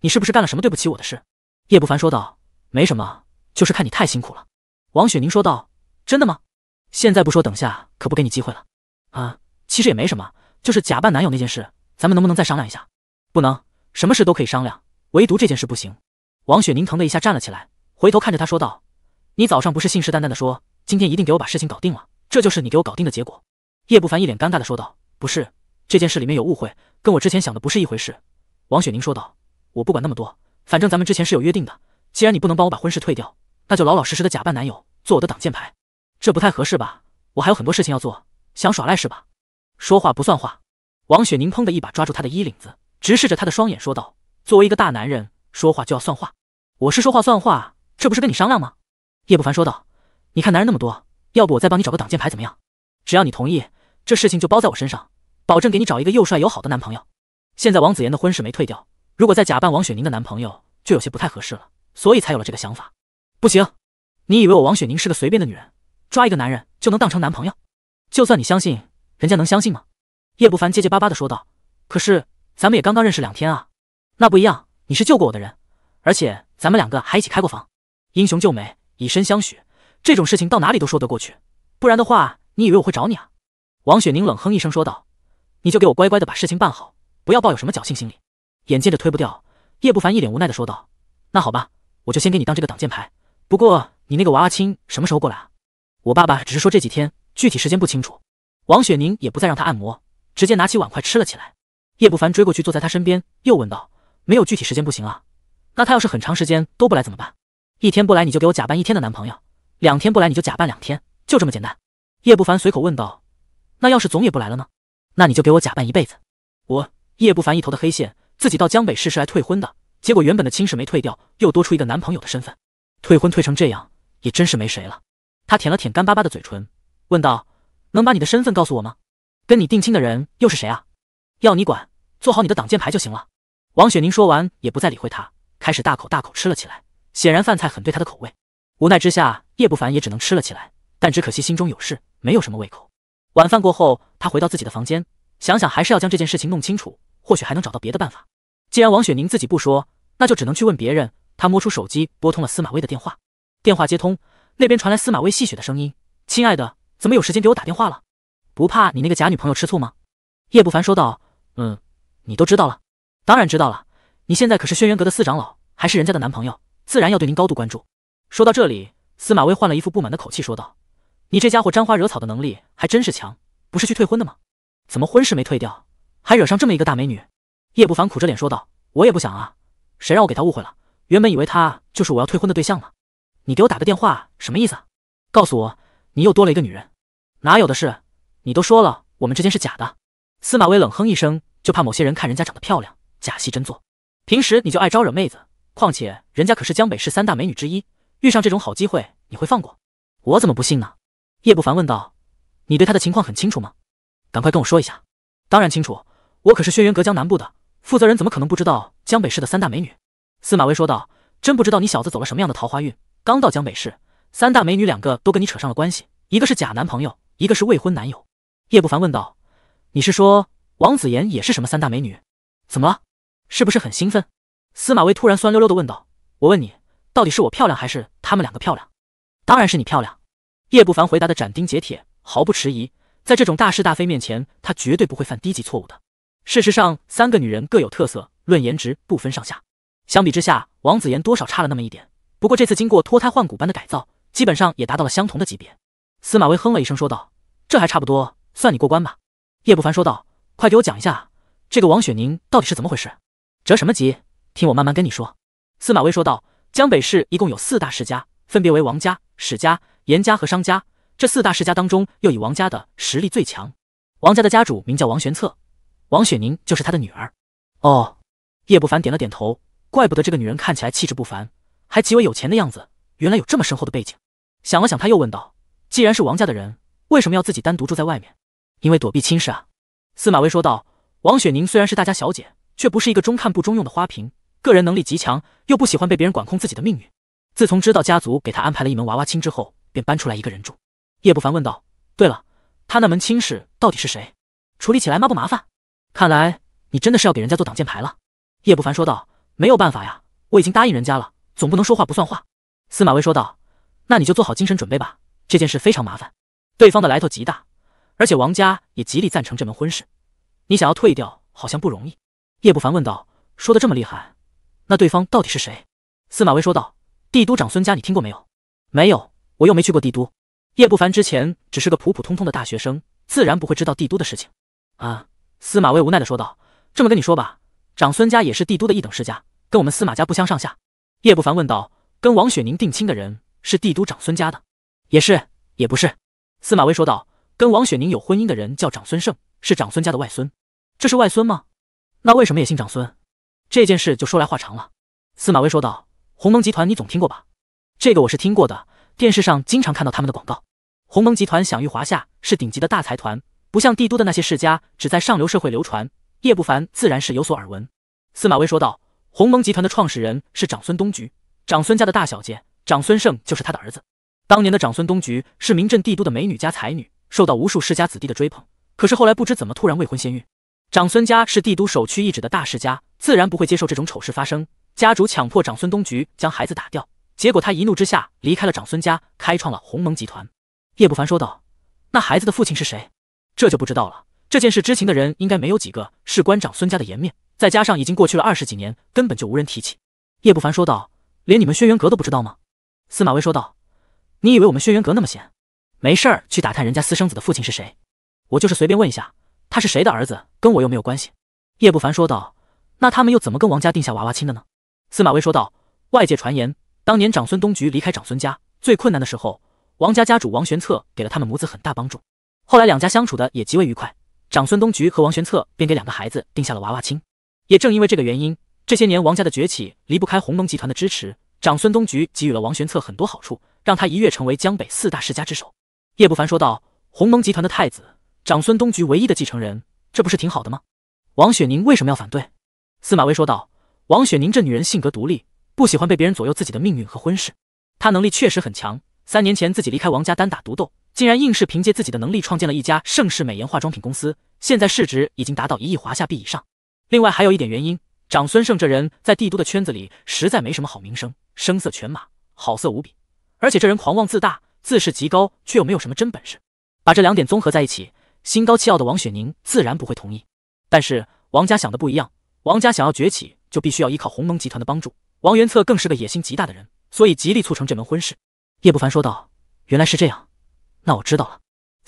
你是不是干了什么对不起我的事？”叶不凡说道：“没什么，就是看你太辛苦了。”王雪凝说道：“真的吗？现在不说，等下可不给你机会了。”啊，其实也没什么，就是假扮男友那件事，咱们能不能再商量一下？不能。什么事都可以商量，唯独这件事不行。王雪宁疼的一下站了起来，回头看着他说道：“你早上不是信誓旦旦的说，今天一定给我把事情搞定了，这就是你给我搞定的结果？”叶不凡一脸尴尬的说道：“不是，这件事里面有误会，跟我之前想的不是一回事。”王雪宁说道：“我不管那么多，反正咱们之前是有约定的，既然你不能帮我把婚事退掉，那就老老实实的假扮男友，做我的挡箭牌，这不太合适吧？我还有很多事情要做，想耍赖是吧？说话不算话！”王雪宁砰的一把抓住他的衣领子。直视着他的双眼说道：“作为一个大男人，说话就要算话。我是说话算话，这不是跟你商量吗？”叶不凡说道：“你看男人那么多，要不我再帮你找个挡箭牌怎么样？只要你同意，这事情就包在我身上，保证给你找一个又帅又好的男朋友。现在王子妍的婚事没退掉，如果再假扮王雪宁的男朋友，就有些不太合适了，所以才有了这个想法。”“不行！你以为我王雪宁是个随便的女人，抓一个男人就能当成男朋友？就算你相信，人家能相信吗？”叶不凡结结巴巴的说道：“可是……”咱们也刚刚认识两天啊，那不一样，你是救过我的人，而且咱们两个还一起开过房，英雄救美，以身相许，这种事情到哪里都说得过去，不然的话，你以为我会找你啊？王雪宁冷哼一声说道：“你就给我乖乖的把事情办好，不要抱有什么侥幸心理。”眼见着推不掉，叶不凡一脸无奈的说道：“那好吧，我就先给你当这个挡箭牌。不过你那个娃娃亲什么时候过来啊？我爸爸只是说这几天，具体时间不清楚。”王雪宁也不再让他按摩，直接拿起碗筷吃了起来。叶不凡追过去，坐在他身边，又问道：“没有具体时间不行啊？那他要是很长时间都不来怎么办？一天不来你就给我假扮一天的男朋友，两天不来你就假扮两天，就这么简单。”叶不凡随口问道：“那要是总也不来了呢？那你就给我假扮一辈子。”我叶不凡一头的黑线，自己到江北市是来退婚的，结果原本的亲事没退掉，又多出一个男朋友的身份，退婚退成这样也真是没谁了。他舔了舔干巴巴的嘴唇，问道：“能把你的身份告诉我吗？跟你定亲的人又是谁啊？要你管？”做好你的挡箭牌就行了。王雪宁说完，也不再理会他，开始大口大口吃了起来。显然饭菜很对他的口味。无奈之下，叶不凡也只能吃了起来。但只可惜心中有事，没有什么胃口。晚饭过后，他回到自己的房间，想想还是要将这件事情弄清楚，或许还能找到别的办法。既然王雪宁自己不说，那就只能去问别人。他摸出手机，拨通了司马威的电话。电话接通，那边传来司马威戏谑的声音：“亲爱的，怎么有时间给我打电话了？不怕你那个假女朋友吃醋吗？”叶不凡说道：“嗯。”你都知道了，当然知道了。你现在可是轩辕阁的四长老，还是人家的男朋友，自然要对您高度关注。说到这里，司马威换了一副不满的口气说道：“你这家伙沾花惹草的能力还真是强，不是去退婚的吗？怎么婚事没退掉，还惹上这么一个大美女？”叶不凡苦着脸说道：“我也不想啊，谁让我给他误会了？原本以为他就是我要退婚的对象呢。你给我打个电话，什么意思？告诉我，你又多了一个女人？哪有的事？你都说了，我们之间是假的。”司马威冷哼一声。就怕某些人看人家长得漂亮，假戏真做。平时你就爱招惹妹子，况且人家可是江北市三大美女之一，遇上这种好机会，你会放过？我怎么不信呢？叶不凡问道。你对她的情况很清楚吗？赶快跟我说一下。当然清楚，我可是轩辕阁江南部的负责人，怎么可能不知道江北市的三大美女？司马威说道。真不知道你小子走了什么样的桃花运，刚到江北市，三大美女两个都跟你扯上了关系，一个是假男朋友，一个是未婚男友。叶不凡问道，你是说？王子妍也是什么三大美女？怎么了？是不是很兴奋？司马威突然酸溜溜的问道。我问你，到底是我漂亮还是她们两个漂亮？当然是你漂亮。叶不凡回答的斩钉截铁，毫不迟疑。在这种大是大非面前，他绝对不会犯低级错误的。事实上，三个女人各有特色，论颜值不分上下。相比之下，王子妍多少差了那么一点。不过这次经过脱胎换骨般的改造，基本上也达到了相同的级别。司马威哼了一声说道：“这还差不多，算你过关吧。”叶不凡说道。快给我讲一下，这个王雪宁到底是怎么回事？着什么急？听我慢慢跟你说。”司马威说道。江北市一共有四大世家，分别为王家、史家、严家和商家。这四大世家当中，又以王家的实力最强。王家的家主名叫王玄策，王雪宁就是他的女儿。哦，叶不凡点了点头。怪不得这个女人看起来气质不凡，还极为有钱的样子，原来有这么深厚的背景。想了想，他又问道：“既然是王家的人，为什么要自己单独住在外面？”“因为躲避亲事啊。”司马威说道：“王雪宁虽然是大家小姐，却不是一个中看不中用的花瓶，个人能力极强，又不喜欢被别人管控自己的命运。自从知道家族给她安排了一门娃娃亲之后，便搬出来一个人住。”叶不凡问道：“对了，他那门亲事到底是谁？处理起来麻不麻烦？”“看来你真的是要给人家做挡箭牌了。”叶不凡说道：“没有办法呀，我已经答应人家了，总不能说话不算话。”司马威说道：“那你就做好精神准备吧，这件事非常麻烦，对方的来头极大。”而且王家也极力赞成这门婚事，你想要退掉好像不容易。叶不凡问道：“说的这么厉害，那对方到底是谁？”司马威说道：“帝都长孙家，你听过没有？”“没有，我又没去过帝都。”叶不凡之前只是个普普通通的大学生，自然不会知道帝都的事情。啊！司马威无奈的说道：“这么跟你说吧，长孙家也是帝都的一等世家，跟我们司马家不相上下。”叶不凡问道：“跟王雪宁定亲的人是帝都长孙家的？”“也是，也不是。”司马威说道。跟王雪宁有婚姻的人叫长孙胜，是长孙家的外孙。这是外孙吗？那为什么也姓长孙？这件事就说来话长了。司马威说道：“鸿蒙集团你总听过吧？这个我是听过的，电视上经常看到他们的广告。鸿蒙集团享誉华夏，是顶级的大财团，不像帝都的那些世家只在上流社会流传。叶不凡自然是有所耳闻。”司马威说道：“鸿蒙集团的创始人是长孙东菊，长孙家的大小姐长孙胜就是他的儿子。当年的长孙东菊是名震帝都的美女加才女。”受到无数世家子弟的追捧，可是后来不知怎么突然未婚先孕。长孙家是帝都首屈一指的大世家，自然不会接受这种丑事发生。家主强迫长孙东菊将孩子打掉，结果他一怒之下离开了长孙家，开创了鸿蒙集团。叶不凡说道：“那孩子的父亲是谁？这就不知道了。这件事知情的人应该没有几个，事关长孙家的颜面，再加上已经过去了二十几年，根本就无人提起。”叶不凡说道：“连你们轩辕阁都不知道吗？”司马威说道：“你以为我们轩辕阁那么闲？”没事儿，去打探人家私生子的父亲是谁，我就是随便问一下，他是谁的儿子跟我又没有关系。叶不凡说道。那他们又怎么跟王家定下娃娃亲的呢？司马威说道。外界传言，当年长孙东菊离开长孙家最困难的时候，王家家主王玄策给了他们母子很大帮助，后来两家相处的也极为愉快，长孙东菊和王玄策便给两个孩子定下了娃娃亲。也正因为这个原因，这些年王家的崛起离不开鸿蒙集团的支持，长孙东菊给予了王玄策很多好处，让他一跃成为江北四大世家之首。叶不凡说道：“鸿蒙集团的太子，长孙东菊唯一的继承人，这不是挺好的吗？”王雪宁为什么要反对？司马威说道：“王雪宁这女人性格独立，不喜欢被别人左右自己的命运和婚事。她能力确实很强，三年前自己离开王家单打独斗，竟然硬是凭借自己的能力创建了一家盛世美颜化妆品公司，现在市值已经达到一亿华夏币以上。另外还有一点原因，长孙胜这人在帝都的圈子里实在没什么好名声，声色犬马，好色无比，而且这人狂妄自大。”自视极高却又没有什么真本事，把这两点综合在一起，心高气傲的王雪宁自然不会同意。但是王家想的不一样，王家想要崛起就必须要依靠鸿蒙集团的帮助。王元策更是个野心极大的人，所以极力促成这门婚事。叶不凡说道：“原来是这样，那我知道了。”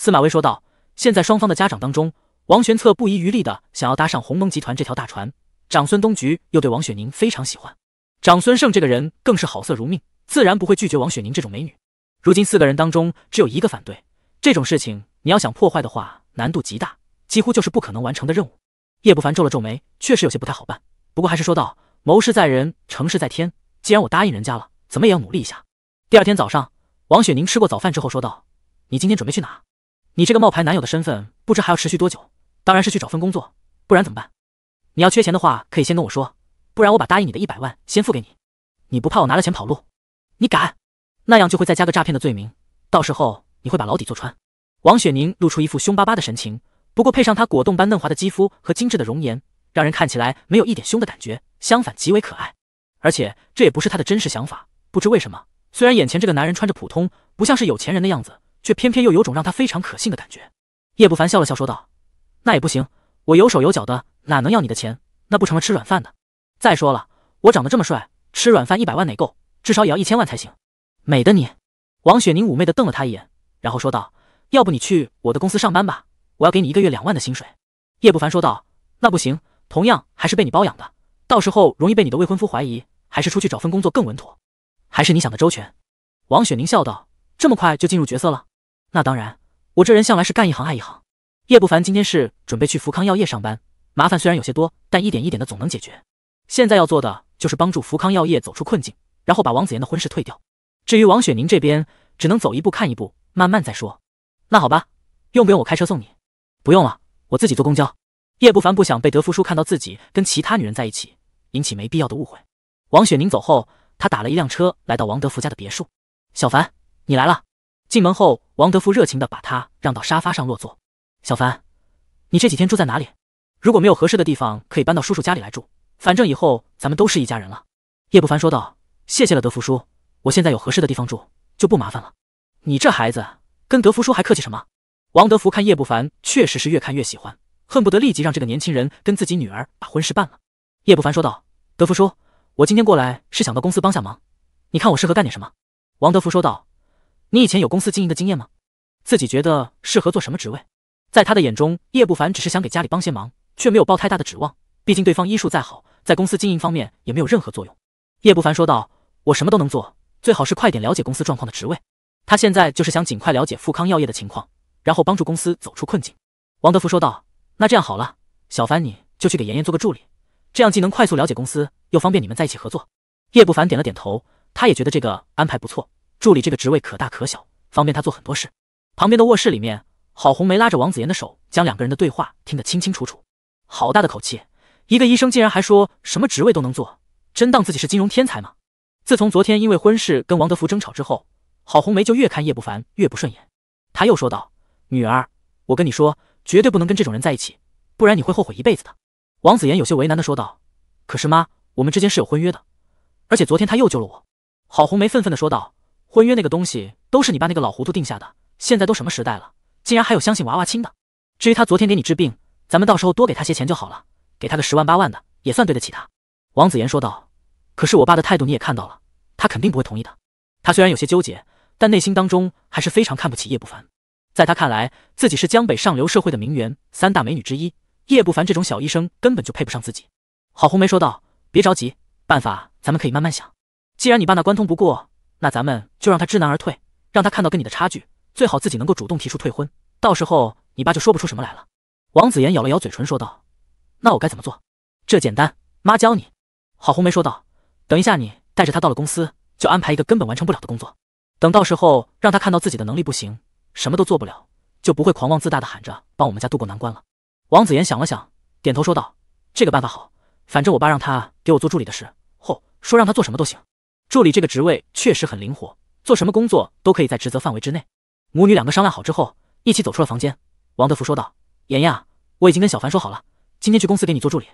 司马威说道：“现在双方的家长当中，王玄策不遗余力的想要搭上鸿蒙集团这条大船，长孙东菊又对王雪宁非常喜欢，长孙胜这个人更是好色如命，自然不会拒绝王雪宁这种美女。”如今四个人当中只有一个反对这种事情，你要想破坏的话，难度极大，几乎就是不可能完成的任务。叶不凡皱了皱眉，确实有些不太好办。不过还是说道：“谋事在人，成事在天。既然我答应人家了，怎么也要努力一下。”第二天早上，王雪宁吃过早饭之后说道：“你今天准备去哪？你这个冒牌男友的身份，不知还要持续多久？当然是去找份工作，不然怎么办？你要缺钱的话，可以先跟我说，不然我把答应你的一百万先付给你。你不怕我拿了钱跑路？你敢？”那样就会再加个诈骗的罪名，到时候你会把牢底坐穿。王雪宁露出一副凶巴巴的神情，不过配上她果冻般嫩滑的肌肤和精致的容颜，让人看起来没有一点凶的感觉，相反极为可爱。而且这也不是她的真实想法。不知为什么，虽然眼前这个男人穿着普通，不像是有钱人的样子，却偏偏又有种让他非常可信的感觉。叶不凡笑了笑说道：“那也不行，我有手有脚的，哪能要你的钱？那不成了吃软饭的？再说了，我长得这么帅，吃软饭一百万哪够？至少也要一千万才行。”美的你，王雪宁妩媚的瞪了他一眼，然后说道：“要不你去我的公司上班吧，我要给你一个月两万的薪水。”叶不凡说道：“那不行，同样还是被你包养的，到时候容易被你的未婚夫怀疑，还是出去找份工作更稳妥。”还是你想的周全，王雪宁笑道：“这么快就进入角色了？那当然，我这人向来是干一行爱一行。”叶不凡今天是准备去福康药业上班，麻烦虽然有些多，但一点一点的总能解决。现在要做的就是帮助福康药业走出困境，然后把王子妍的婚事退掉。至于王雪宁这边，只能走一步看一步，慢慢再说。那好吧，用不用我开车送你？不用了，我自己坐公交。叶不凡不想被德福叔看到自己跟其他女人在一起，引起没必要的误会。王雪宁走后，他打了一辆车来到王德福家的别墅。小凡，你来了。进门后，王德福热情的把他让到沙发上落座。小凡，你这几天住在哪里？如果没有合适的地方，可以搬到叔叔家里来住，反正以后咱们都是一家人了。叶不凡说道。谢谢了，德福叔。我现在有合适的地方住，就不麻烦了。你这孩子，跟德福叔还客气什么？王德福看叶不凡确实是越看越喜欢，恨不得立即让这个年轻人跟自己女儿把婚事办了。叶不凡说道：“德福叔，我今天过来是想到公司帮下忙，你看我适合干点什么？”王德福说道：“你以前有公司经营的经验吗？自己觉得适合做什么职位？”在他的眼中，叶不凡只是想给家里帮些忙，却没有抱太大的指望。毕竟对方医术再好，在公司经营方面也没有任何作用。叶不凡说道：“我什么都能做。”最好是快点了解公司状况的职位，他现在就是想尽快了解富康药业的情况，然后帮助公司走出困境。王德福说道：“那这样好了，小凡你就去给妍妍做个助理，这样既能快速了解公司，又方便你们在一起合作。”叶不凡点了点头，他也觉得这个安排不错。助理这个职位可大可小，方便他做很多事。旁边的卧室里面，郝红梅拉着王子妍的手，将两个人的对话听得清清楚楚。好大的口气，一个医生竟然还说什么职位都能做，真当自己是金融天才吗？自从昨天因为婚事跟王德福争吵之后，郝红梅就越看叶不凡越不顺眼。她又说道：“女儿，我跟你说，绝对不能跟这种人在一起，不然你会后悔一辈子的。”王子言有些为难的说道：“可是妈，我们之间是有婚约的，而且昨天他又救了我。”郝红梅愤愤的说道：“婚约那个东西都是你爸那个老糊涂定下的，现在都什么时代了，竟然还有相信娃娃亲的。至于他昨天给你治病，咱们到时候多给他些钱就好了，给他个十万八万的，也算对得起他。”王子言说道：“可是我爸的态度你也看到了。”他肯定不会同意的。他虽然有些纠结，但内心当中还是非常看不起叶不凡。在他看来，自己是江北上流社会的名媛，三大美女之一，叶不凡这种小医生根本就配不上自己。郝红梅说道：“别着急，办法咱们可以慢慢想。既然你爸那关通不过，那咱们就让他知难而退，让他看到跟你的差距，最好自己能够主动提出退婚，到时候你爸就说不出什么来了。”王子言咬了咬嘴唇说道：“那我该怎么做？这简单，妈教你。”郝红梅说道：“等一下你。”带着他到了公司，就安排一个根本完成不了的工作，等到时候让他看到自己的能力不行，什么都做不了，就不会狂妄自大的喊着帮我们家渡过难关了。王子言想了想，点头说道：“这个办法好，反正我爸让他给我做助理的事哦，说让他做什么都行。助理这个职位确实很灵活，做什么工作都可以在职责范围之内。”母女两个商量好之后，一起走出了房间。王德福说道：“妍妍，我已经跟小凡说好了，今天去公司给你做助理。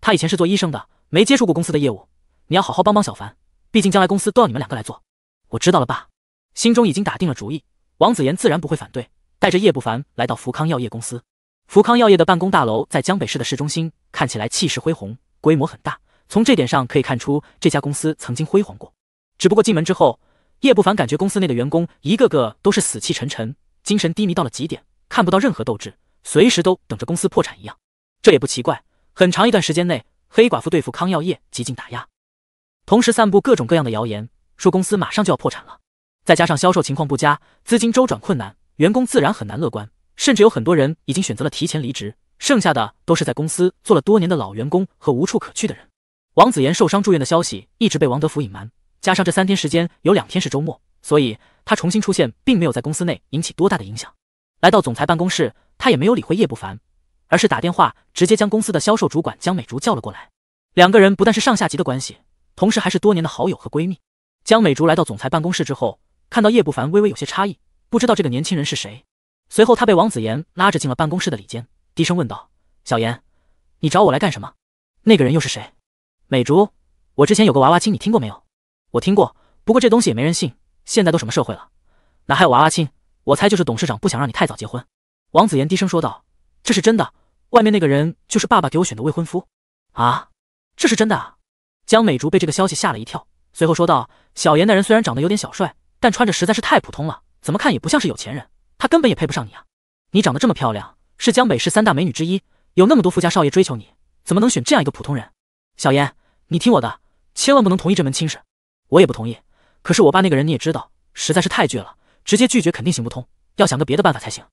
他以前是做医生的，没接触过公司的业务，你要好好帮帮小凡。”毕竟将来公司都要你们两个来做，我知道了，爸。心中已经打定了主意，王子言自然不会反对，带着叶不凡来到福康药业公司。福康药业的办公大楼在江北市的市中心，看起来气势恢宏，规模很大。从这点上可以看出，这家公司曾经辉煌过。只不过进门之后，叶不凡感觉公司内的员工一个个都是死气沉沉，精神低迷到了极点，看不到任何斗志，随时都等着公司破产一样。这也不奇怪，很长一段时间内，黑寡妇对付康药业极尽打压。同时散布各种各样的谣言，说公司马上就要破产了。再加上销售情况不佳，资金周转困难，员工自然很难乐观，甚至有很多人已经选择了提前离职。剩下的都是在公司做了多年的老员工和无处可去的人。王子妍受伤住院的消息一直被王德福隐瞒，加上这三天时间有两天是周末，所以他重新出现并没有在公司内引起多大的影响。来到总裁办公室，他也没有理会叶不凡，而是打电话直接将公司的销售主管江美竹叫了过来。两个人不但是上下级的关系。同时还是多年的好友和闺蜜，江美竹来到总裁办公室之后，看到叶不凡微微有些诧异，不知道这个年轻人是谁。随后，她被王子妍拉着进了办公室的里间，低声问道：“小妍，你找我来干什么？那个人又是谁？”美竹，我之前有个娃娃亲，你听过没有？我听过，不过这东西也没人信。现在都什么社会了，哪还有娃娃亲？我猜就是董事长不想让你太早结婚。”王子妍低声说道：“这是真的，外面那个人就是爸爸给我选的未婚夫。”啊，这是真的啊。江美竹被这个消息吓了一跳，随后说道：“小严那人虽然长得有点小帅，但穿着实在是太普通了，怎么看也不像是有钱人。他根本也配不上你啊！你长得这么漂亮，是江北市三大美女之一，有那么多富家少爷追求你，怎么能选这样一个普通人？小严，你听我的，千万不能同意这门亲事。我也不同意，可是我爸那个人你也知道，实在是太倔了，直接拒绝肯定行不通，要想个别的办法才行。”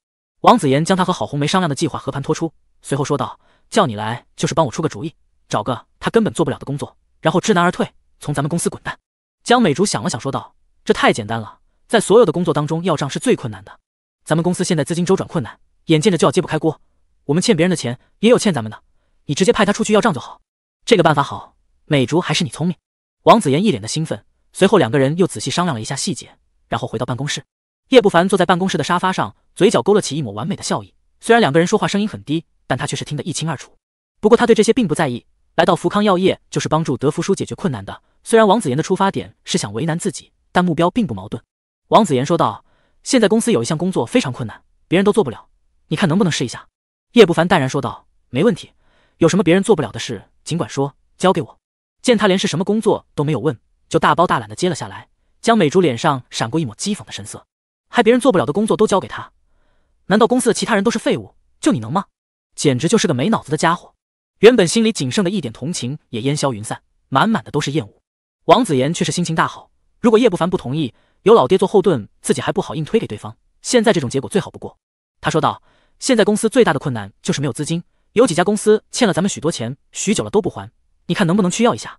王子言将他和郝红梅商量的计划和盘托出，随后说道：“叫你来就是帮我出个主意，找个他根本做不了的工作。”然后知难而退，从咱们公司滚蛋。江美竹想了想，说道：“这太简单了，在所有的工作当中，要账是最困难的。咱们公司现在资金周转困难，眼见着就要揭不开锅。我们欠别人的钱，也有欠咱们的。你直接派他出去要账就好。这个办法好，美竹还是你聪明。”王子言一脸的兴奋。随后两个人又仔细商量了一下细节，然后回到办公室。叶不凡坐在办公室的沙发上，嘴角勾勒起一抹完美的笑意。虽然两个人说话声音很低，但他却是听得一清二楚。不过他对这些并不在意。来到福康药业就是帮助德福叔解决困难的。虽然王子言的出发点是想为难自己，但目标并不矛盾。王子言说道：“现在公司有一项工作非常困难，别人都做不了，你看能不能试一下？”叶不凡淡然说道：“没问题，有什么别人做不了的事尽管说，交给我。”见他连是什么工作都没有问，就大包大揽的接了下来。江美珠脸上闪过一抹讥讽的神色：“还别人做不了的工作都交给他？难道公司的其他人都是废物？就你能吗？简直就是个没脑子的家伙！”原本心里仅剩的一点同情也烟消云散，满满的都是厌恶。王子言却是心情大好，如果叶不凡不同意，有老爹做后盾，自己还不好硬推给对方。现在这种结果最好不过。他说道：“现在公司最大的困难就是没有资金，有几家公司欠了咱们许多钱，许久了都不还，你看能不能去要一下？”